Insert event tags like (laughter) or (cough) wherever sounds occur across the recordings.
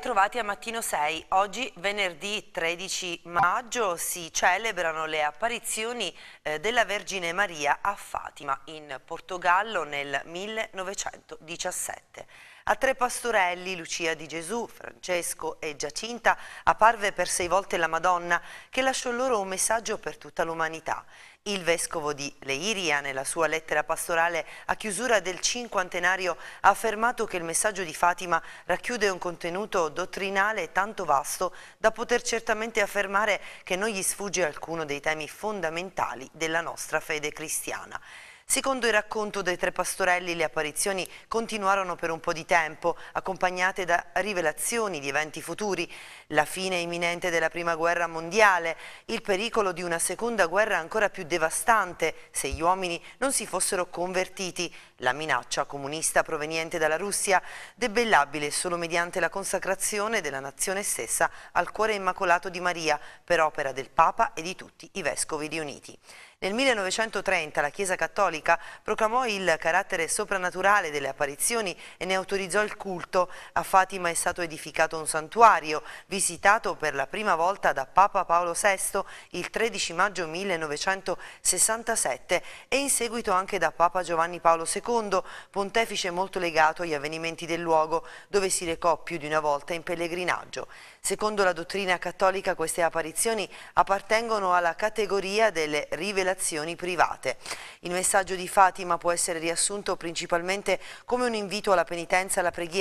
ben trovati a Mattino 6. Oggi, venerdì 13 maggio, si celebrano le apparizioni eh, della Vergine Maria a Fatima, in Portogallo, nel 1917. A tre pastorelli, Lucia di Gesù, Francesco e Giacinta, apparve per sei volte la Madonna, che lasciò loro un messaggio per tutta l'umanità. Il vescovo di Leiria, nella sua lettera pastorale a chiusura del cinquantenario, ha affermato che il messaggio di Fatima racchiude un contenuto dottrinale tanto vasto da poter certamente affermare che non gli sfugge alcuno dei temi fondamentali della nostra fede cristiana. Secondo il racconto dei tre pastorelli le apparizioni continuarono per un po' di tempo, accompagnate da rivelazioni di eventi futuri, la fine imminente della prima guerra mondiale, il pericolo di una seconda guerra ancora più devastante se gli uomini non si fossero convertiti la minaccia comunista proveniente dalla Russia, debellabile solo mediante la consacrazione della nazione stessa al cuore immacolato di Maria, per opera del Papa e di tutti i vescovi riuniti. Nel 1930 la Chiesa Cattolica proclamò il carattere soprannaturale delle apparizioni e ne autorizzò il culto. A Fatima è stato edificato un santuario, visitato per la prima volta da Papa Paolo VI il 13 maggio 1967 e in seguito anche da Papa Giovanni Paolo II II, pontefice molto legato agli avvenimenti del luogo dove si recò più di una volta in pellegrinaggio. Secondo la dottrina cattolica queste apparizioni appartengono alla categoria delle rivelazioni private. Il messaggio di Fatima può essere riassunto principalmente come un invito alla penitenza e alla preghiera.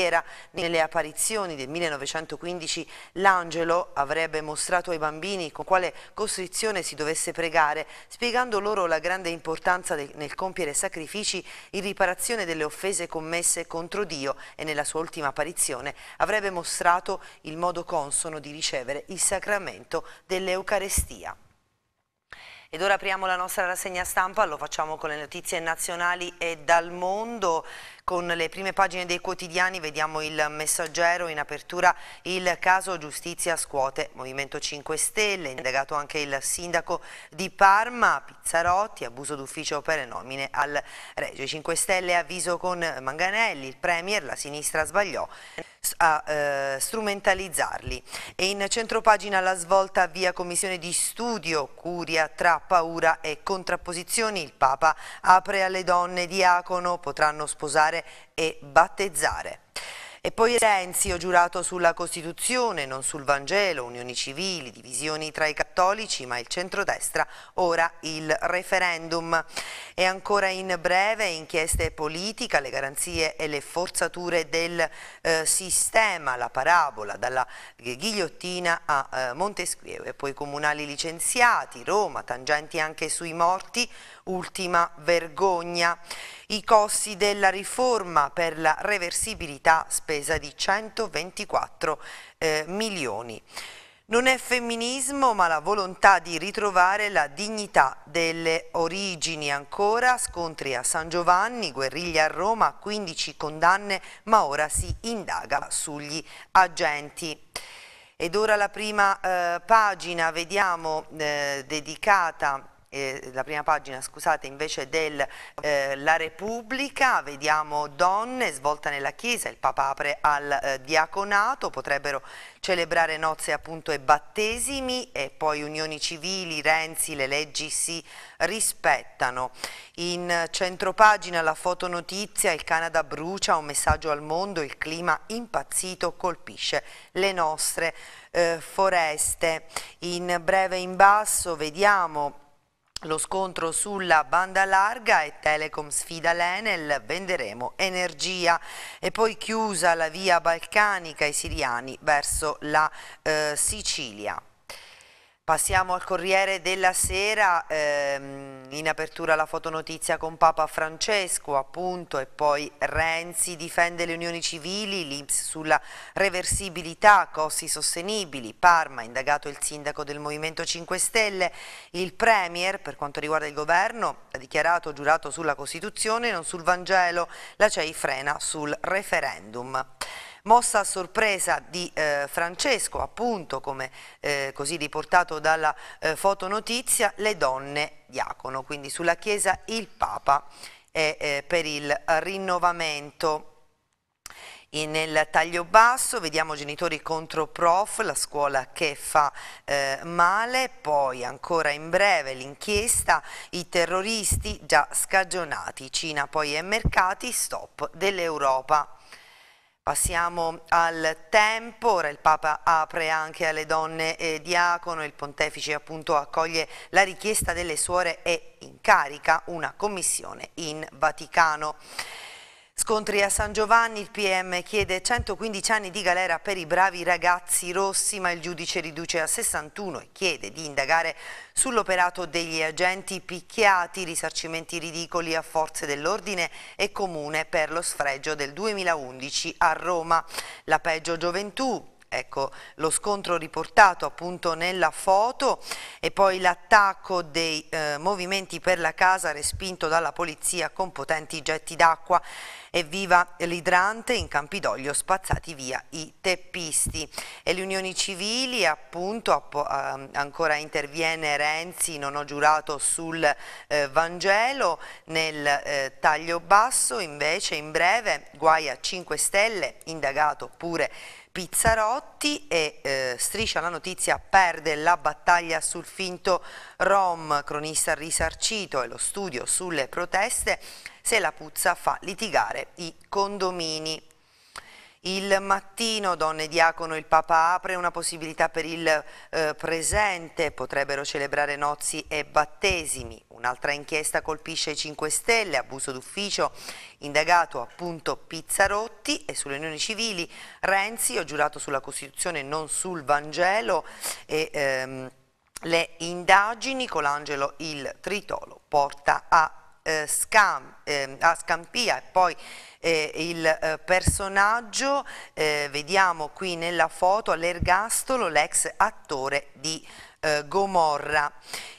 Nelle apparizioni del 1915 l'angelo avrebbe mostrato ai bambini con quale costrizione si dovesse pregare, spiegando loro la grande importanza nel compiere sacrifici, il riposo riparazione delle offese commesse contro Dio e nella sua ultima apparizione avrebbe mostrato il modo consono di ricevere il sacramento dell'Eucarestia. Ed ora apriamo la nostra rassegna stampa, lo facciamo con le notizie nazionali e dal mondo. Con le prime pagine dei quotidiani vediamo il messaggero, in apertura il caso giustizia scuote Movimento 5 Stelle, indagato anche il sindaco di Parma, Pizzarotti, abuso d'ufficio per le nomine al Regio 5 Stelle, avviso con Manganelli, il Premier, la sinistra sbagliò a eh, strumentalizzarli. E in centropagina la svolta via commissione di studio, curia tra paura e contrapposizioni, il Papa apre alle donne diacono, potranno sposare e battezzare. E poi Renzi, ho giurato sulla Costituzione, non sul Vangelo, unioni civili, divisioni tra i cattolici, ma il centrodestra, ora il referendum. E ancora in breve, inchieste politica, le garanzie e le forzature del eh, sistema, la parabola dalla ghigliottina a eh, Montesquieu e poi comunali licenziati, Roma, tangenti anche sui morti, ultima vergogna. I costi della riforma per la reversibilità spesa di 124 eh, milioni. Non è femminismo ma la volontà di ritrovare la dignità delle origini ancora, scontri a San Giovanni, guerriglia a Roma, 15 condanne ma ora si indaga sugli agenti. Ed ora la prima eh, pagina, vediamo, eh, dedicata eh, la prima pagina scusate, invece della eh, Repubblica, vediamo donne svolta nella chiesa, il Papa apre al eh, diaconato, potrebbero celebrare nozze appunto e battesimi e poi unioni civili, Renzi, le leggi si rispettano. In centropagina la fotonotizia, il Canada brucia, un messaggio al mondo, il clima impazzito colpisce le nostre eh, foreste. In breve in basso vediamo lo scontro sulla banda larga e Telecom sfida l'Enel, venderemo energia. E poi chiusa la via balcanica ai siriani verso la eh, Sicilia. Passiamo al Corriere della Sera, ehm, in apertura la fotonotizia con Papa Francesco appunto e poi Renzi difende le unioni civili, l'Ips sulla reversibilità, costi sostenibili, Parma indagato il sindaco del Movimento 5 Stelle, il Premier per quanto riguarda il governo ha dichiarato giurato sulla Costituzione non sul Vangelo, la CEI frena sul referendum mossa a sorpresa di eh, Francesco, appunto come eh, così riportato dalla eh, fotonotizia, le donne diacono, quindi sulla Chiesa il Papa è eh, per il rinnovamento. E nel taglio basso vediamo genitori contro prof, la scuola che fa eh, male, poi ancora in breve l'inchiesta, i terroristi già scagionati, Cina poi e mercati, stop dell'Europa. Passiamo al tempo, ora il Papa apre anche alle donne eh, diacono, il Pontefice appunto accoglie la richiesta delle suore e incarica una commissione in Vaticano. Scontri a San Giovanni, il PM chiede 115 anni di galera per i bravi ragazzi rossi, ma il giudice riduce a 61 e chiede di indagare sull'operato degli agenti picchiati, risarcimenti ridicoli a forze dell'ordine e comune per lo sfregio del 2011 a Roma. La peggio gioventù Ecco lo scontro riportato appunto nella foto e poi l'attacco dei eh, movimenti per la casa respinto dalla polizia con potenti getti d'acqua e viva l'idrante in Campidoglio spazzati via i teppisti e le unioni civili appunto ehm, ancora interviene Renzi non ho giurato sul eh, Vangelo nel eh, taglio basso invece in breve guai a 5 stelle indagato pure Pizzarotti e eh, striscia la notizia perde la battaglia sul finto Rom, cronista risarcito e lo studio sulle proteste se la puzza fa litigare i condomini. Il mattino, donne diacono, il Papa apre una possibilità per il eh, presente, potrebbero celebrare nozzi e battesimi. Un'altra inchiesta colpisce i 5 Stelle, abuso d'ufficio, indagato appunto Pizzarotti e sulle unioni civili. Renzi, ho giurato sulla Costituzione, non sul Vangelo. E, ehm, le indagini, con l'angelo il Tritolo porta a, eh, Scam, eh, a Scampia e poi eh, il eh, personaggio, eh, vediamo qui nella foto l'ergastolo, l'ex attore di eh, Gomorra.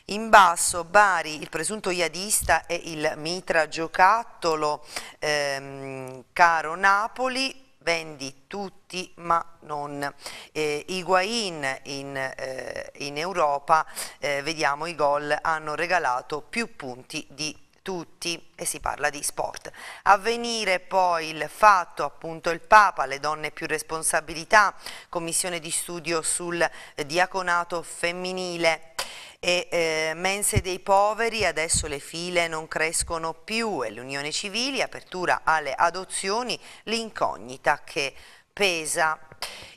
In basso Bari, il presunto jihadista e il mitra giocattolo, ehm, caro Napoli, vendi tutti ma non eh, Higuain in, eh, in Europa, eh, vediamo i gol hanno regalato più punti di tutti e si parla di sport. A venire poi il fatto, appunto il Papa, le donne più responsabilità, commissione di studio sul diaconato femminile e eh, mense dei poveri, adesso le file non crescono più e l'Unione Civili, apertura alle adozioni, l'incognita che pesa.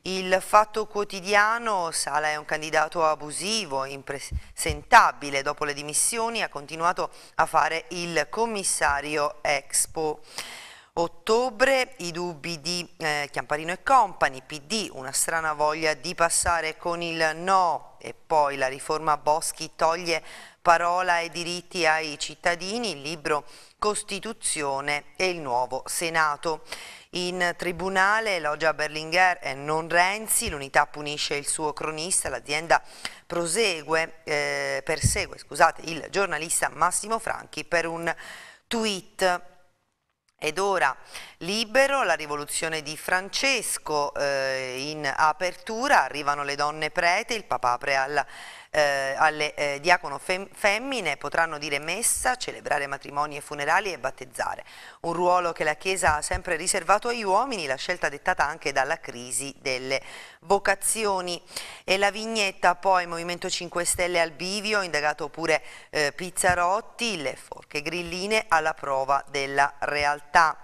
Il fatto quotidiano, Sala è un candidato abusivo, impresentabile, dopo le dimissioni ha continuato a fare il commissario Expo. Ottobre i dubbi di eh, Chiamparino e Company, PD, una strana voglia di passare con il no e poi la riforma Boschi toglie parola e diritti ai cittadini, il libro Costituzione e il nuovo Senato. In tribunale elogia Berlinguer e non Renzi, l'unità punisce il suo cronista, l'azienda eh, persegue scusate, il giornalista Massimo Franchi per un tweet. Ed ora libero la rivoluzione di Francesco eh, in apertura, arrivano le donne prete, il papà apre al eh, alle eh, diacono fem femmine potranno dire messa, celebrare matrimoni e funerali e battezzare. Un ruolo che la Chiesa ha sempre riservato agli uomini, la scelta dettata anche dalla crisi delle vocazioni. E la vignetta poi Movimento 5 Stelle al bivio, indagato pure eh, Pizzarotti, le forche grilline alla prova della realtà.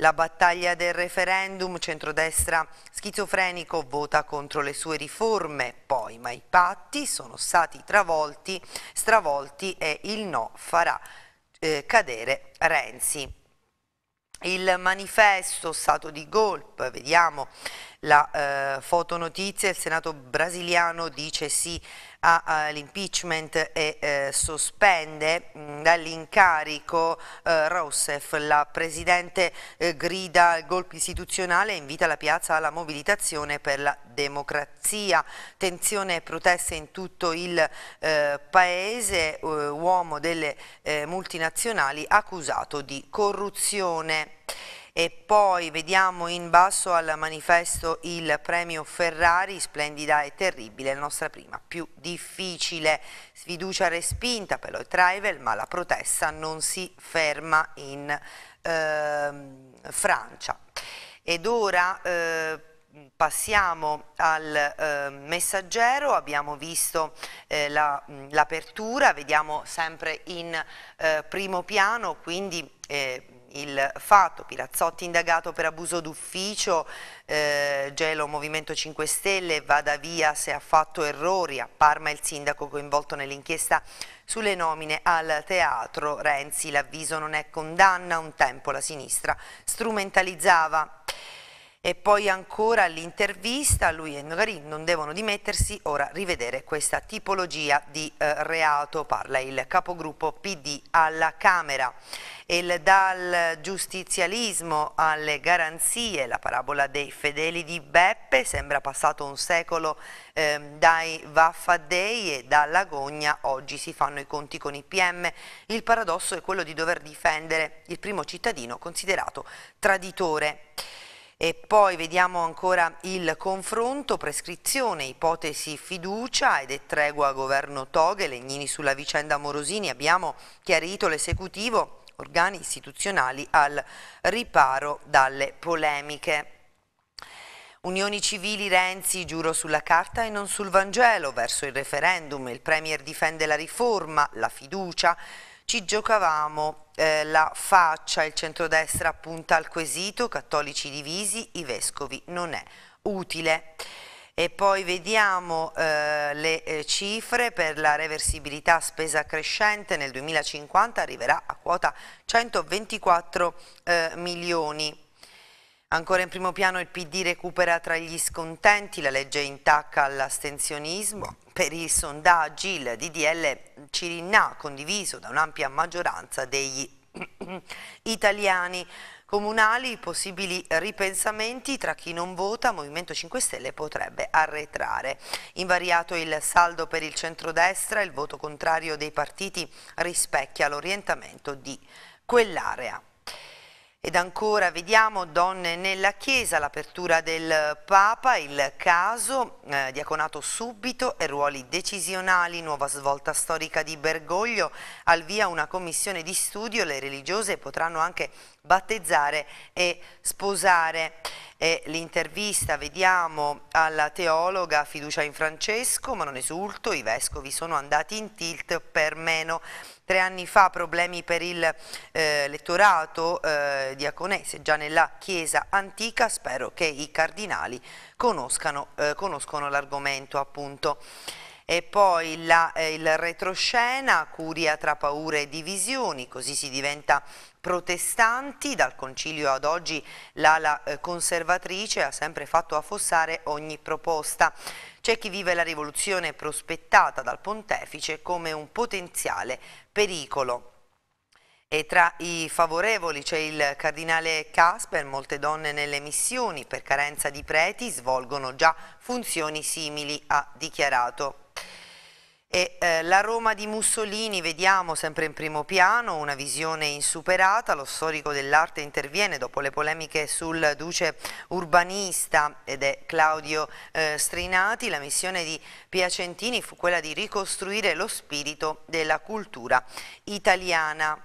La battaglia del referendum, centrodestra schizofrenico vota contro le sue riforme, poi ma i patti sono stati travolti, stravolti e il no farà eh, cadere Renzi. Il manifesto stato di golpe, vediamo la eh, fotonotizia, il Senato brasiliano dice sì all'impeachment e eh, sospende mm, dall'incarico eh, Rousseff. La Presidente eh, grida il golpe istituzionale e invita la piazza alla mobilitazione per la democrazia. Tensione e proteste in tutto il eh, Paese, eh, uomo delle eh, multinazionali accusato di corruzione. E poi vediamo in basso al manifesto il premio Ferrari, splendida e terribile, la nostra prima più difficile. Sfiducia respinta per lo Travel, ma la protesta non si ferma in eh, Francia. Ed ora eh, passiamo al eh, messaggero, abbiamo visto eh, l'apertura, la, vediamo sempre in eh, primo piano, quindi eh, il fatto, Pirazzotti indagato per abuso d'ufficio, eh, Gelo Movimento 5 Stelle, vada via se ha fatto errori, a Parma il sindaco coinvolto nell'inchiesta sulle nomine al teatro, Renzi l'avviso non è condanna, un tempo la sinistra strumentalizzava. E poi ancora l'intervista, lui e Nogarin non devono dimettersi, ora rivedere questa tipologia di eh, reato, parla il capogruppo PD alla Camera. E dal giustizialismo alle garanzie, la parabola dei fedeli di Beppe, sembra passato un secolo eh, dai Vaffadei e dall'Agogna, oggi si fanno i conti con i PM. Il paradosso è quello di dover difendere il primo cittadino considerato traditore. E poi vediamo ancora il confronto, prescrizione, ipotesi fiducia ed è tregua governo Toghe, Legnini sulla vicenda Morosini, abbiamo chiarito l'esecutivo, organi istituzionali al riparo dalle polemiche. Unioni civili Renzi, giuro sulla carta e non sul Vangelo, verso il referendum, il Premier difende la riforma, la fiducia, ci giocavamo eh, la faccia, il centrodestra punta al quesito, cattolici divisi, i vescovi non è utile. E poi vediamo eh, le eh, cifre per la reversibilità spesa crescente nel 2050 arriverà a quota 124 eh, milioni. Ancora in primo piano il PD recupera tra gli scontenti, la legge intacca all'astensionismo, per i sondaggi il DDL Cirinna condiviso da un'ampia maggioranza degli (clears throat) italiani comunali, possibili ripensamenti tra chi non vota, Movimento 5 Stelle potrebbe arretrare. Invariato il saldo per il centrodestra, il voto contrario dei partiti rispecchia l'orientamento di quell'area. Ed ancora vediamo donne nella Chiesa, l'apertura del Papa, il caso, eh, diaconato subito e ruoli decisionali, nuova svolta storica di Bergoglio, al via una commissione di studio, le religiose potranno anche battezzare e sposare è l'intervista, vediamo, alla teologa Fiducia in Francesco, ma non esulto, i vescovi sono andati in tilt per meno tre anni fa problemi per il eh, lettorato eh, diaconese già nella chiesa antica, spero che i cardinali conoscano, eh, conoscono l'argomento appunto. E poi la, eh, il retroscena, curia tra paure e divisioni, così si diventa protestanti. Dal concilio ad oggi l'ala eh, conservatrice ha sempre fatto affossare ogni proposta. C'è chi vive la rivoluzione prospettata dal pontefice come un potenziale pericolo. E tra i favorevoli c'è il cardinale Casper, molte donne nelle missioni per carenza di preti svolgono già funzioni simili, ha dichiarato. E, eh, la Roma di Mussolini vediamo sempre in primo piano, una visione insuperata, lo storico dell'arte interviene dopo le polemiche sul duce urbanista ed è Claudio eh, Strinati, la missione di Piacentini fu quella di ricostruire lo spirito della cultura italiana.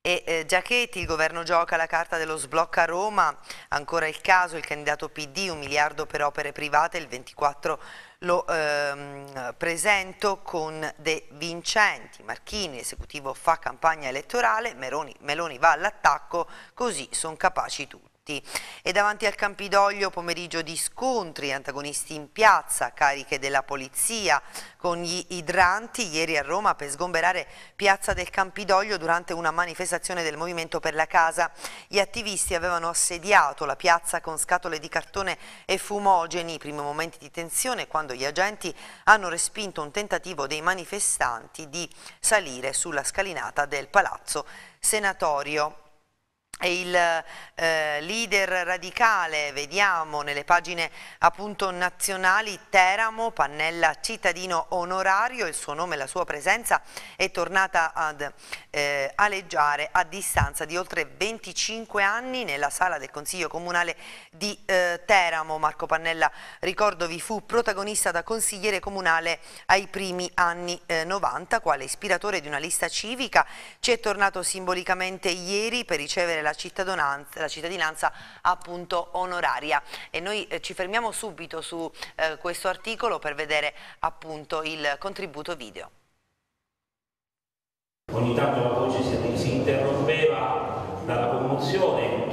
E eh, Giachetti, il governo gioca la carta dello sblocca Roma, ancora il caso, il candidato PD, un miliardo per opere private, il 24 lo ehm, presento con De Vincenti, Marchini, esecutivo fa campagna elettorale, Meroni, Meloni va all'attacco, così sono capaci tutti. Monti. E davanti al Campidoglio pomeriggio di scontri, antagonisti in piazza, cariche della polizia con gli idranti ieri a Roma per sgomberare piazza del Campidoglio durante una manifestazione del Movimento per la Casa. Gli attivisti avevano assediato la piazza con scatole di cartone e fumogeni, i primi momenti di tensione quando gli agenti hanno respinto un tentativo dei manifestanti di salire sulla scalinata del Palazzo Senatorio il eh, leader radicale, vediamo nelle pagine appunto nazionali, Teramo, Pannella cittadino onorario, il suo nome e la sua presenza è tornata ad eh, aleggiare a distanza di oltre 25 anni nella sala del Consiglio Comunale di eh, Teramo. Marco Pannella, ricordo, vi fu protagonista da consigliere comunale ai primi anni 90, eh, quale ispiratore di una lista civica, ci è tornato simbolicamente ieri per ricevere la la cittadinanza, la cittadinanza appunto onoraria. E noi eh, ci fermiamo subito su eh, questo articolo per vedere appunto il contributo video. Ogni tanto la voce si, si interrompeva dalla commozione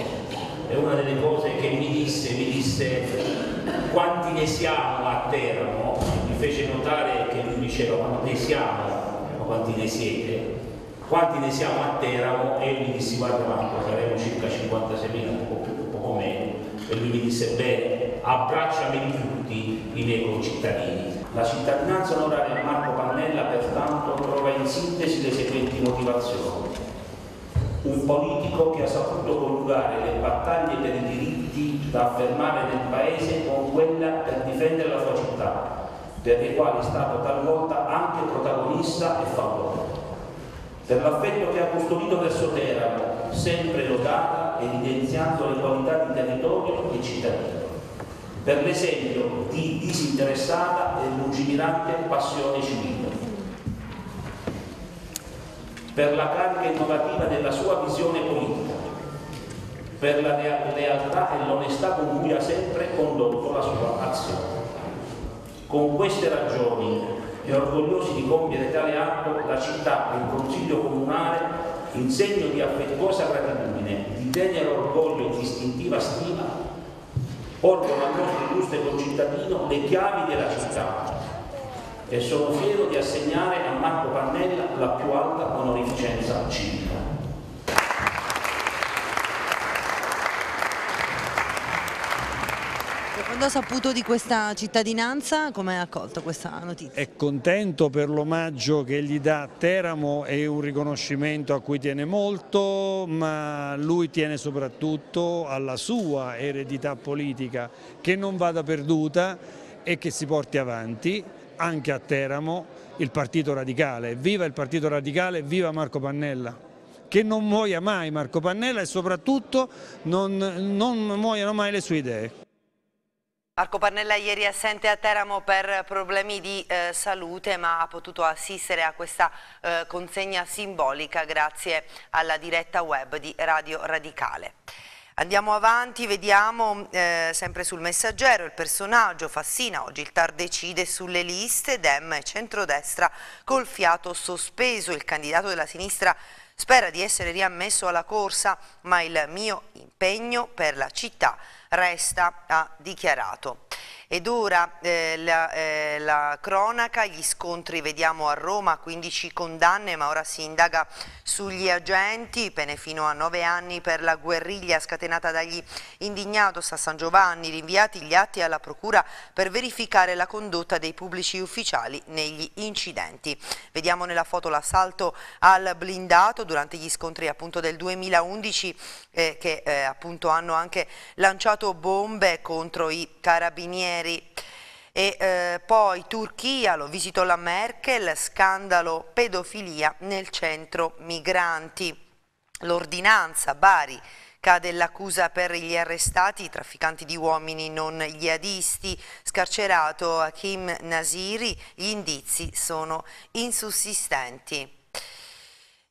e una delle cose che mi disse, mi disse quanti ne siamo a Teramo, mi fece notare che lui diceva quanti ne siamo, ma quanti ne siete, quanti ne siamo a Teramo e lui disse guarda Marco saremo circa 56.000 un po, più poco meno e lui mi disse bene abbracciami tutti i miei concittadini la cittadinanza onoraria a Marco Pannella pertanto trova in sintesi le seguenti motivazioni un politico che ha saputo coniugare le battaglie per i diritti da affermare nel paese con quella per difendere la sua città per le quali è stato talvolta anche protagonista e fautore per l'affetto che ha custodito verso Teramo, sempre lodata evidenziando le qualità di territorio e cittadino, per l'esempio di disinteressata e lungimirante passione civile, per la carica innovativa della sua visione politica, per la lealtà e l'onestà con cui ha sempre condotto la sua azione. Con queste ragioni e orgogliosi di compiere tale atto, la città e il Consiglio Comunale, in segno di affettuosa gratitudine, di tenero orgoglio e di istintiva stima, porgono al nostro illustre concittadino le chiavi della città e sono fiero di assegnare a Marco Pannella la più alta onorificenza civile. Quando ha saputo di questa cittadinanza, come ha accolto questa notizia? È contento per l'omaggio che gli dà Teramo, è un riconoscimento a cui tiene molto, ma lui tiene soprattutto alla sua eredità politica che non vada perduta e che si porti avanti anche a Teramo il Partito Radicale. Viva il Partito Radicale, viva Marco Pannella! che non muoia mai Marco Pannella e soprattutto non, non muoiano mai le sue idee. Marco Pannella ieri è assente a Teramo per problemi di eh, salute ma ha potuto assistere a questa eh, consegna simbolica grazie alla diretta web di Radio Radicale. Andiamo avanti, vediamo eh, sempre sul messaggero il personaggio Fassina, oggi il TAR decide sulle liste, Dem e centrodestra col fiato sospeso, il candidato della sinistra spera di essere riammesso alla corsa ma il mio impegno per la città resta, ha dichiarato. Ed ora eh, la, eh, la, cronaca, gli scontri vediamo a Roma, 15 condanne ma ora si indaga sugli agenti, pene fino a 9 anni per la guerriglia scatenata dagli indignados a San Giovanni, rinviati gli atti alla procura per verificare la condotta dei pubblici ufficiali negli incidenti. Vediamo nella foto l'assalto al blindato durante gli scontri appunto del 2011 eh, che eh, appunto hanno anche lanciato bombe contro i carabinieri stranieri. E eh, poi Turchia, lo visitò la Merkel, scandalo pedofilia nel centro migranti. L'ordinanza Bari cade l'accusa per gli arrestati, i trafficanti di uomini non jihadisti, scarcerato Hakim Nasiri, gli indizi sono insussistenti.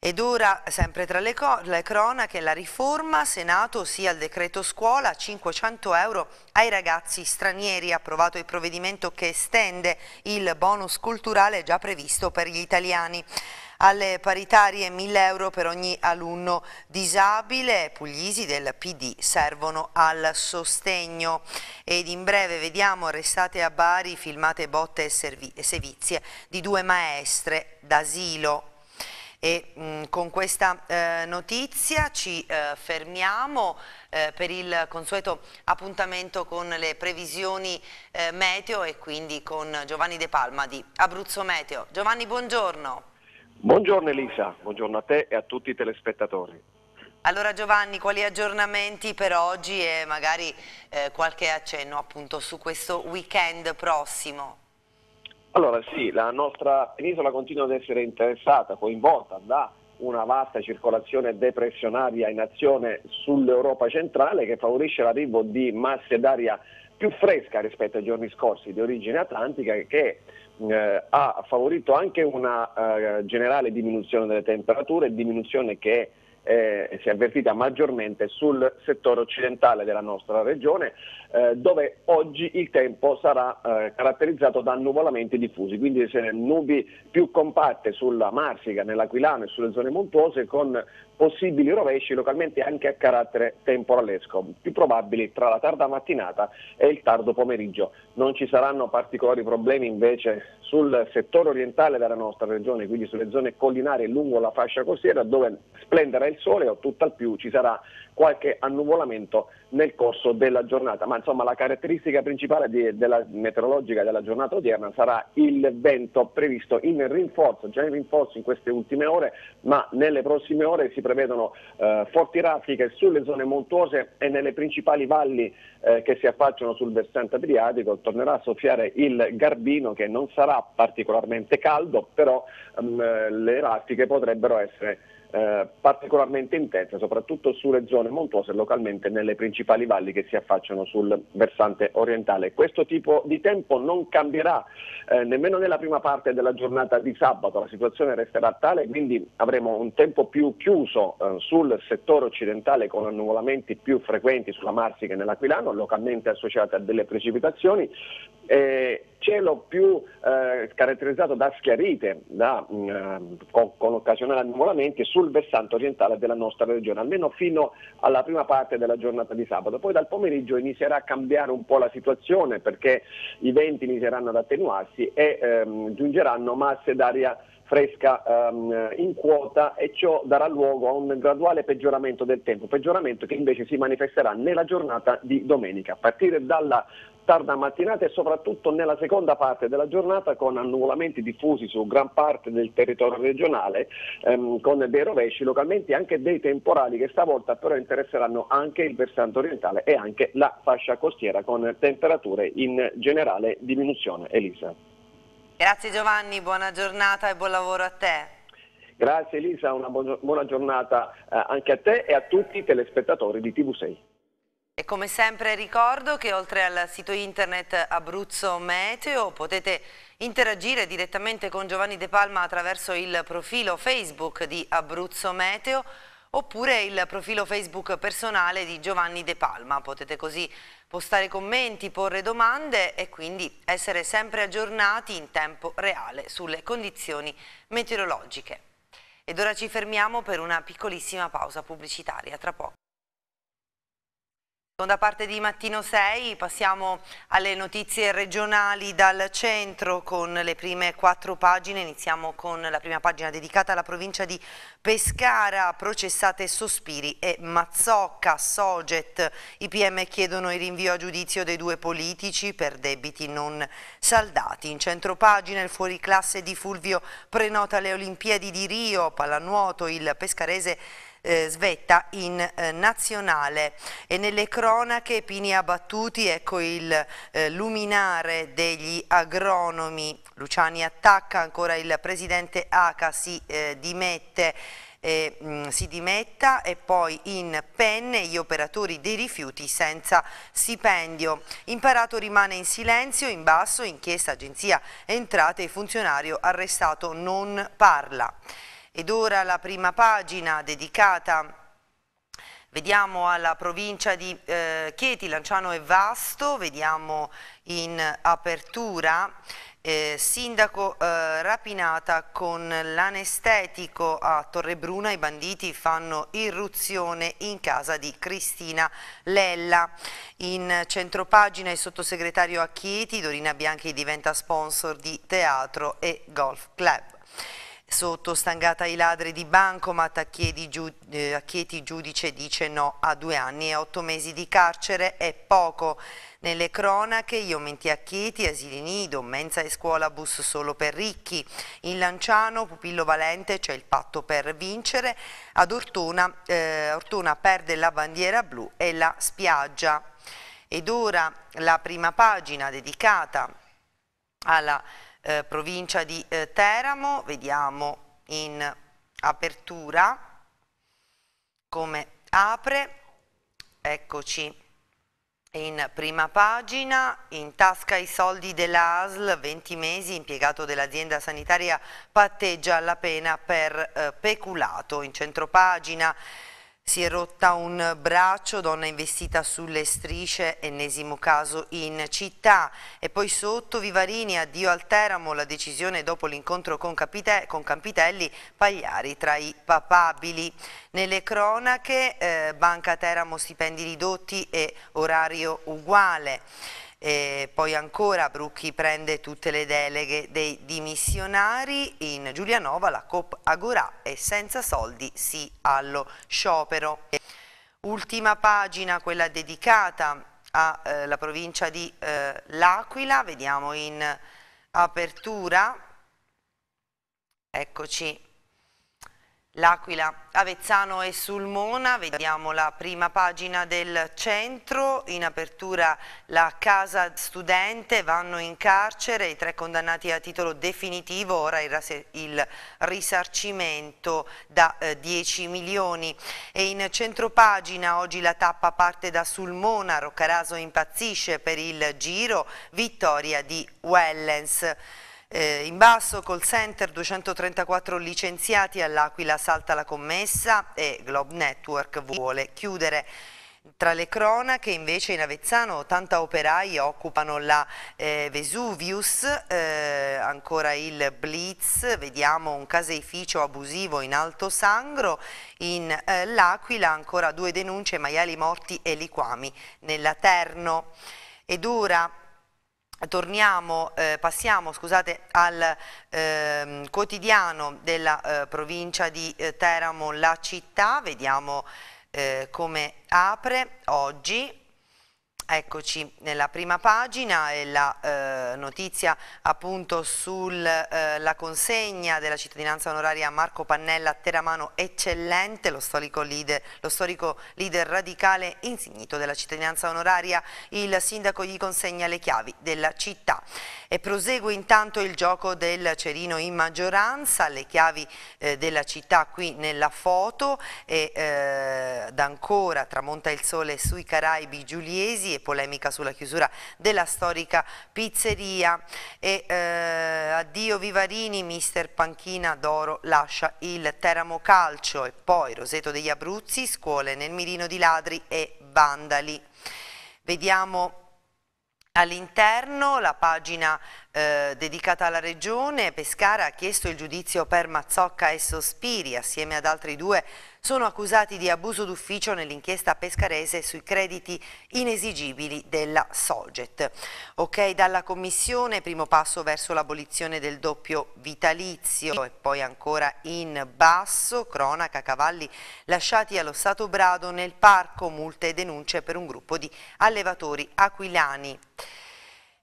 Ed ora, sempre tra le, le cronache, la riforma Senato sia il decreto scuola 500 euro ai ragazzi stranieri, approvato il provvedimento che estende il bonus culturale già previsto per gli italiani alle paritarie 1000 euro per ogni alunno disabile. Puglisi del PD servono al sostegno. Ed in breve vediamo arrestate a Bari filmate botte e sevizie di due maestre d'asilo e mh, mm, con questa eh, notizia ci eh, fermiamo eh, per il consueto appuntamento con le previsioni eh, meteo e quindi con Giovanni De Palma di Abruzzo Meteo. Giovanni, buongiorno. Buongiorno Elisa, buongiorno a te e a tutti i telespettatori. Allora Giovanni, quali aggiornamenti per oggi e magari eh, qualche accenno appunto su questo weekend prossimo? Allora sì, la nostra penisola continua ad essere interessata, coinvolta da una vasta circolazione depressionaria in azione sull'Europa centrale che favorisce l'arrivo di masse d'aria più fresca rispetto ai giorni scorsi di origine atlantica che eh, ha favorito anche una eh, generale diminuzione delle temperature, diminuzione che eh, si è avvertita maggiormente sul settore occidentale della nostra regione, eh, dove oggi il tempo sarà eh, caratterizzato da annuvolamenti diffusi, quindi se nubi più compatte sulla Marsica, nell'Aquilano e sulle zone montuose con possibili rovesci localmente anche a carattere temporalesco, più probabili tra la tarda mattinata e il tardo pomeriggio. Non ci saranno particolari problemi invece sul settore orientale della nostra regione, quindi sulle zone collinari lungo la fascia costiera dove splenderà il sole o tutt'al più ci sarà qualche annuvolamento nel corso della giornata, ma insomma la caratteristica principale di, della meteorologica della giornata odierna sarà il vento previsto in rinforzo, già in rinforzo in queste ultime ore, ma nelle prossime ore si prevedono eh, forti raffiche sulle zone montuose e nelle principali valli eh, che si affacciano sul versante adriatico, tornerà a soffiare il Garbino che non sarà particolarmente caldo, però ehm, le raffiche potrebbero essere eh, particolarmente intensa, soprattutto sulle zone montuose e localmente nelle principali valli che si affacciano sul versante orientale. Questo tipo di tempo non cambierà eh, nemmeno nella prima parte della giornata di sabato, la situazione resterà tale, quindi avremo un tempo più chiuso eh, sul settore occidentale con annuvolamenti più frequenti sulla Marsica e nell'Aquilano, localmente associate a delle precipitazioni, eh, cielo più eh, caratterizzato da schiarite, da, mh, mm, eh, con, con, occasionali annuvolamenti sul versante orientale della nostra regione, almeno fino alla prima parte della giornata di sabato. Poi dal pomeriggio inizierà a cambiare un po' la situazione perché i venti inizieranno ad attenuarsi e ehm, giungeranno masse d'aria fresca um, in quota e ciò darà luogo a un graduale peggioramento del tempo, peggioramento che invece si manifesterà nella giornata di domenica. A partire dalla tarda mattinata e soprattutto nella seconda parte della giornata con annullamenti diffusi su gran parte del territorio regionale ehm, con dei rovesci localmente e anche dei temporali che stavolta però interesseranno anche il versante orientale e anche la fascia costiera con temperature in generale diminuzione. Elisa. Grazie Giovanni, buona giornata e buon lavoro a te. Grazie Elisa, una buona giornata eh, anche a te e a tutti i telespettatori di TV6. E come sempre ricordo che oltre al sito internet Abruzzo Meteo potete interagire direttamente con Giovanni De Palma attraverso il profilo Facebook di Abruzzo Meteo oppure il profilo Facebook personale di Giovanni De Palma. Potete così postare commenti, porre domande e quindi essere sempre aggiornati in tempo reale sulle condizioni meteorologiche. Ed ora ci fermiamo per una piccolissima pausa pubblicitaria. Tra poco. Seconda parte di Mattino 6, passiamo alle notizie regionali dal centro con le prime quattro pagine, iniziamo con la prima pagina dedicata alla provincia di Pescara, processate Sospiri e Mazzocca, Soget, i PM chiedono il rinvio a giudizio dei due politici per debiti non saldati, in centro pagina il fuoriclasse di Fulvio prenota le Olimpiadi di Rio, pallanuoto, il pescarese eh, svetta in eh, nazionale e nelle cronache Pini Abbattuti, ecco il eh, luminare degli agronomi, Luciani attacca, ancora il presidente Aca si eh, dimette e, eh, mh, mm, si dimetta e poi in penne gli operatori dei rifiuti senza stipendio. Imparato rimane in silenzio, in basso, inchiesta agenzia entrate, funzionario arrestato non parla. Ed ora la prima pagina dedicata Vediamo alla provincia di eh, Chieti, Lanciano e Vasto, vediamo in apertura eh, sindaco eh, rapinata con l'anestetico a Torrebruna, i banditi fanno irruzione in casa di Cristina Lella. In centropagina il sottosegretario a Chieti, Dorina Bianchi diventa sponsor di teatro e golf club. Sotto stangata i ladri di bancomat, eh, a Chieti giudice dice no a due anni e otto mesi di carcere è poco. Nelle cronache, gli aumenti a Chieti, asili nido, mensa e scuola bus solo per ricchi. In Lanciano, pupillo valente, c'è cioè il patto per vincere. Ad Ortona, eh, Ortona perde la bandiera blu e la spiaggia. Ed ora la prima pagina dedicata alla eh, provincia di eh, Teramo, vediamo in apertura come apre, eccoci in prima pagina, in tasca i soldi dell'ASL, 20 mesi, impiegato dell'azienda sanitaria patteggia la pena per eh, peculato, in centropagina pagina si è rotta un braccio, donna investita sulle strisce, ennesimo caso in città. E poi sotto Vivarini, addio al Teramo, la decisione dopo l'incontro con, con, Campitelli, Pagliari tra i papabili. Nelle cronache, eh, Banca Teramo stipendi ridotti e orario uguale. Eh, poi ancora Brucchi prende tutte le deleghe dei dimissionari, in Giulianova la COP Agorà e senza soldi sì allo sciopero. Ultima pagina, quella dedicata alla eh, provincia di eh, L'Aquila, vediamo in apertura, eccoci L'Aquila, Avezzano e Sulmona, vediamo la prima pagina del centro, in apertura la casa studente, vanno in carcere i tre condannati a titolo definitivo, ora il, risarcimento da 10 eh, milioni e in centro pagina oggi la tappa parte da Sulmona, Roccaraso impazzisce per il giro, vittoria di Wellens. Eh, in basso call center 234 licenziati all'Aquila salta la commessa e Globe Network vuole chiudere. Tra le cronache invece in Avezzano 80 operai occupano la eh, Vesuvius, eh, ancora il Blitz, vediamo un caseificio abusivo in Alto Sangro, in eh, L'Aquila ancora due denunce, maiali morti e liquami nella Terno. Ed ora Torniamo, eh, passiamo scusate, al eh, quotidiano della eh, provincia di eh, Teramo, la città, vediamo eh, come apre oggi Eccoci nella prima pagina e la eh, notizia appunto sulla eh, consegna della cittadinanza onoraria a Marco Pannella Teramano eccellente, lo storico, leader, lo storico leader radicale insignito della cittadinanza onoraria, il sindaco gli consegna le chiavi della città e prosegue intanto il gioco del Cerino in maggioranza, le chiavi eh, della città qui nella foto e eh, ancora tramonta il sole sui Caraibi giuliesi e polemica sulla chiusura della storica pizzeria e eh, addio Vivarini, mister Panchina d'Oro lascia il Teramo Calcio e poi Roseto degli Abruzzi, scuole nel mirino di ladri e vandali. Vediamo all'interno la pagina eh, dedicata alla Regione, Pescara ha chiesto il giudizio per Mazzocca e Sospiri, assieme ad altri due sono accusati di abuso d'ufficio nell'inchiesta pescarese sui crediti inesigibili della Soget. Ok dalla Commissione, primo passo verso l'abolizione del doppio vitalizio e poi ancora in basso, cronaca, cavalli lasciati allo Stato Brado nel parco, multe e denunce per un gruppo di allevatori aquilani.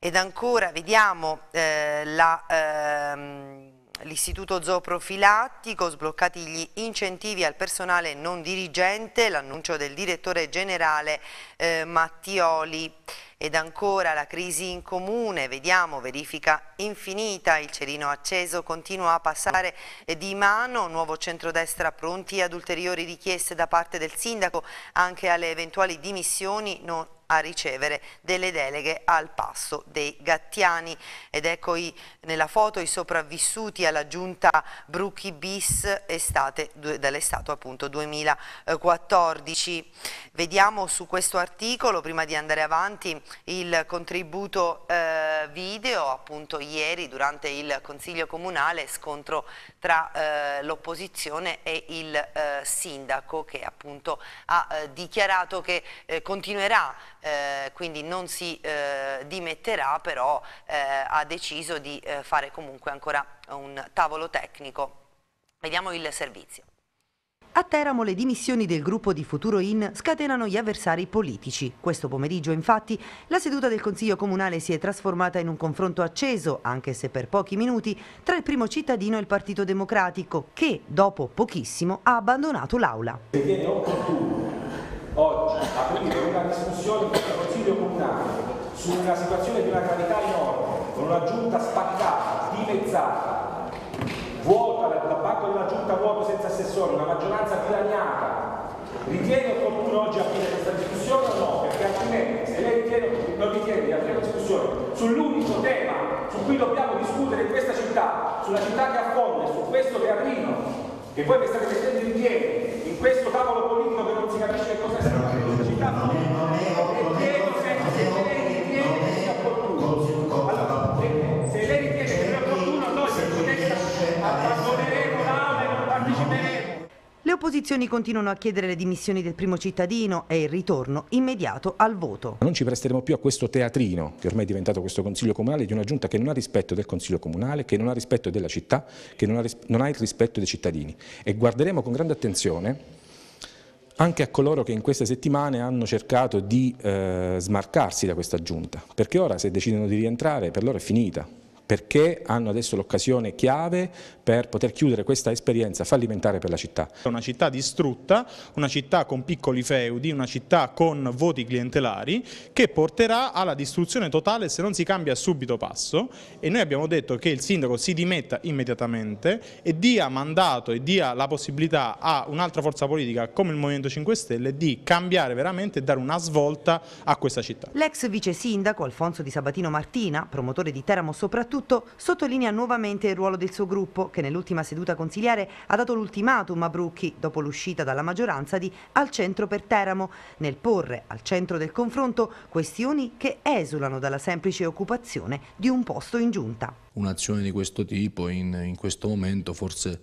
Ed ancora vediamo eh, ehm, l'istituto ehm, zooprofilattico, sbloccati gli incentivi al personale non dirigente, l'annuncio del direttore generale eh, Mattioli. Ed ancora la crisi in comune, vediamo, verifica infinita, il cerino acceso continua a passare di mano, nuovo centrodestra pronti ad ulteriori richieste da parte del sindaco anche alle eventuali dimissioni non a ricevere delle deleghe al passo dei Gattiani. Ed ecco i, nella foto i sopravvissuti alla giunta Brucchi bis dall'estate appunto 2014. Vediamo su questo articolo, prima di andare avanti, il contributo eh, video appunto ieri durante il Consiglio Comunale, scontro tra eh, l'opposizione e il eh, sindaco che appunto ha eh, dichiarato che eh, continuerà, eh, quindi non si eh, dimetterà, però ha deciso di fare comunque ancora un tavolo tecnico. Vediamo il servizio. A Teramo le dimissioni del gruppo di Futuro In scatenano gli avversari politici. Questo pomeriggio, infatti, la seduta del Consiglio Comunale si è trasformata in un confronto acceso, anche se per pochi minuti, tra il primo cittadino e il Partito Democratico, che, dopo pochissimo, ha abbandonato l'aula. Ritiene opportuno oggi aprire una discussione con il Consiglio Comunale su una situazione di una gravità enorme, con una giunta spaccata, dimezzata, vuole una giunta a vuoto senza assessore, una maggioranza dilaniata, ritiene opportuno oggi aprire questa discussione o no? Perché altrimenti se lei ritiene, non ritiene di aprire una discussione sull'unico tema su cui dobbiamo discutere in questa città, sulla città che affonda, su questo teatrino, che voi vi state mettendo in piedi, in questo tavolo politico che non si capisce che cosa è stata la città. opposizioni continuano a chiedere le dimissioni del primo cittadino e il ritorno immediato al voto. Non ci presteremo più a questo teatrino che ormai è diventato questo Consiglio Comunale di una giunta che non ha rispetto del Consiglio Comunale, che non ha rispetto della città, che non ha, non ha il rispetto dei cittadini e guarderemo con grande attenzione anche a coloro che in queste settimane hanno cercato di eh, smarcarsi da questa giunta, perché ora se decidono di rientrare per loro è finita, perché hanno adesso l'occasione chiave per poter chiudere questa esperienza fallimentare per la città. Una città distrutta, una città con piccoli feudi, una città con voti clientelari che porterà alla distruzione totale se non si cambia subito passo e noi abbiamo detto che il sindaco si dimetta immediatamente e dia mandato e dia la possibilità a un'altra forza politica come il Movimento 5 Stelle di cambiare veramente e dare una svolta a questa città. L'ex vice sindaco Alfonso Di Sabatino Martina, promotore di Teramo soprattutto, Innanzitutto sottolinea nuovamente il ruolo del suo gruppo, che nell'ultima seduta consigliare ha dato l'ultimatum a Brucchi, dopo l'uscita dalla maggioranza di Al centro per Teramo, nel porre al centro del confronto questioni che esulano dalla semplice occupazione di un posto in giunta. Un'azione di questo tipo in, in questo momento forse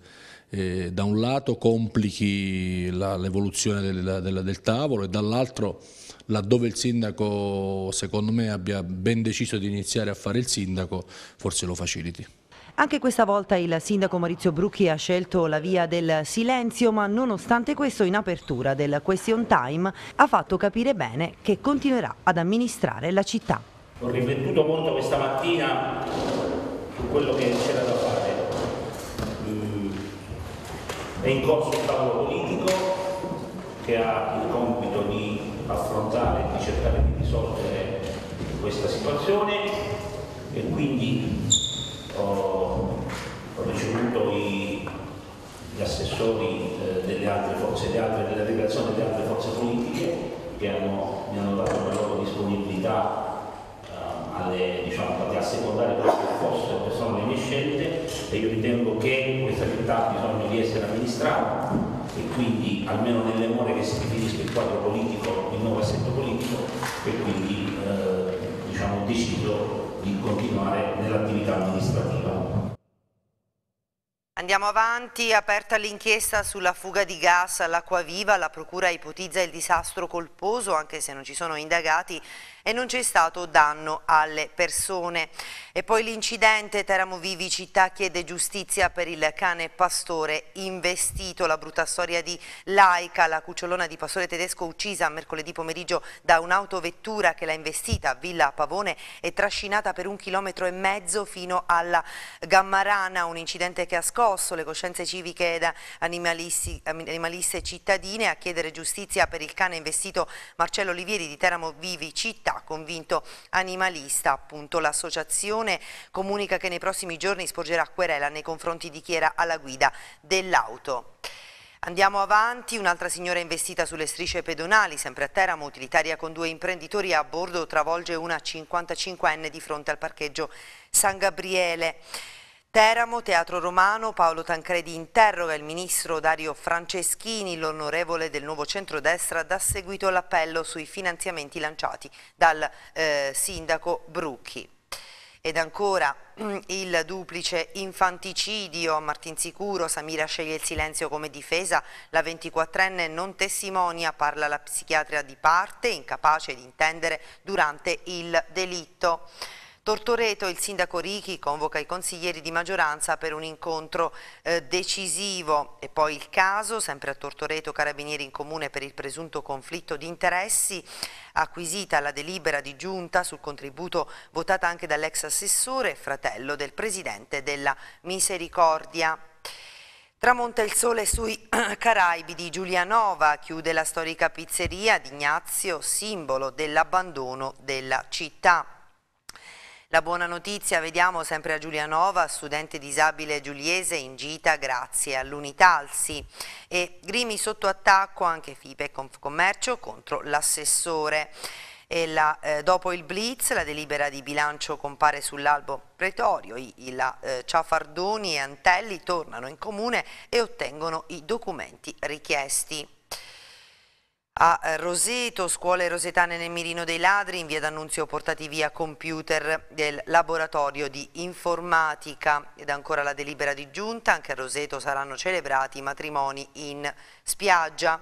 eh, da un lato complichi l'evoluzione del, del, del, tavolo e dall'altro laddove il sindaco secondo me abbia ben deciso di iniziare a fare il sindaco forse lo faciliti. Anche questa volta il sindaco Maurizio Brucchi ha scelto la via del silenzio, ma nonostante questo in apertura del Question Time ha fatto capire bene che continuerà ad amministrare la città. Ho riflettuto molto questa mattina su quello che c'era da fare È in corso un tavolo politico che ha il compito di affrontare e di cercare di risolvere questa situazione e quindi ho, ho ricevuto i, gli assessori eh, delle altre forze, delle altre, della delegazione delle altre forze politiche che hanno, mi hanno dato la loro disponibilità alle, diciamo, a assecondare quello che fossero, che sono le mie scelte e io ritengo che questa città ha bisogno di essere amministrata e quindi almeno nelle more che si definisca il quadro politico, il nuovo assetto politico e quindi eh, diciamo, decido di continuare nell'attività amministrativa. Andiamo avanti, aperta l'inchiesta sulla fuga di gas all'acqua viva, la procura ipotizza il disastro colposo anche se non ci sono indagati e non c'è stato danno alle persone. E poi l'incidente Teramo Vivi Città chiede giustizia per il cane pastore investito, la brutta storia di Laica, la cucciolona di pastore tedesco uccisa mercoledì pomeriggio da un'autovettura che l'ha investita a Villa Pavone e trascinata per un chilometro e mezzo fino alla Gammarana, un incidente che ha scosso le coscienze civiche ed animaliste cittadine a chiedere giustizia per il cane investito Marcello Olivieri di Teramo Vivi Città città, convinto animalista. Appunto l'associazione comunica che nei prossimi giorni sporgerà querela nei confronti di chi era alla guida dell'auto. Andiamo avanti, un'altra signora investita sulle strisce pedonali, sempre a Teramo, utilitaria con due imprenditori a bordo, travolge una 55enne di fronte al parcheggio San Gabriele. Teramo, Teatro Romano, Paolo Tancredi interroga il ministro Dario Franceschini, l'onorevole del nuovo centrodestra, da seguito all'appello sui finanziamenti lanciati dal eh, sindaco Brucchi. Ed ancora (clears throat) il duplice infanticidio a Martinsicuro, Samira sceglie il silenzio come difesa, la 24enne non testimonia, parla la psichiatra di parte, incapace di intendere durante il delitto. Tortoreto, il sindaco Ricchi convoca i consiglieri di maggioranza per un incontro eh, decisivo e poi il caso, sempre a Tortoreto, carabinieri in comune per il presunto conflitto di interessi, acquisita la delibera di giunta sul contributo votata anche dall'ex assessore fratello del presidente della Misericordia. Tramonta il sole sui (clears throat) Caraibi di Giulianova, chiude la storica pizzeria di Ignazio, simbolo dell'abbandono della città. La buona notizia vediamo sempre a Giulianova, studente disabile giuliese in gita grazie all'Unitalsi e Grimi sotto attacco anche FIPE Confcommercio contro l'assessore. La, eh, dopo il blitz la delibera di bilancio compare sull'albo pretorio, I, i, la, eh, Ciafardoni e Antelli tornano in comune e ottengono i documenti richiesti a eh, Roseto, scuole rosetane nel mirino dei ladri, in via d'annunzio portati via computer del laboratorio di informatica ed ancora la delibera di giunta, anche a Roseto saranno celebrati matrimoni in spiaggia.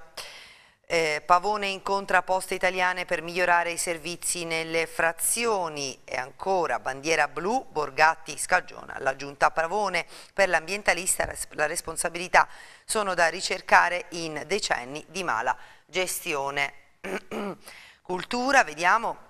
Eh, Pavone incontra poste italiane per migliorare i servizi nelle frazioni e ancora bandiera blu, Borgatti scagiona la giunta Pavone per l'ambientalista la responsabilità sono da ricercare in decenni di mala gestione. (clears throat) Cultura, vediamo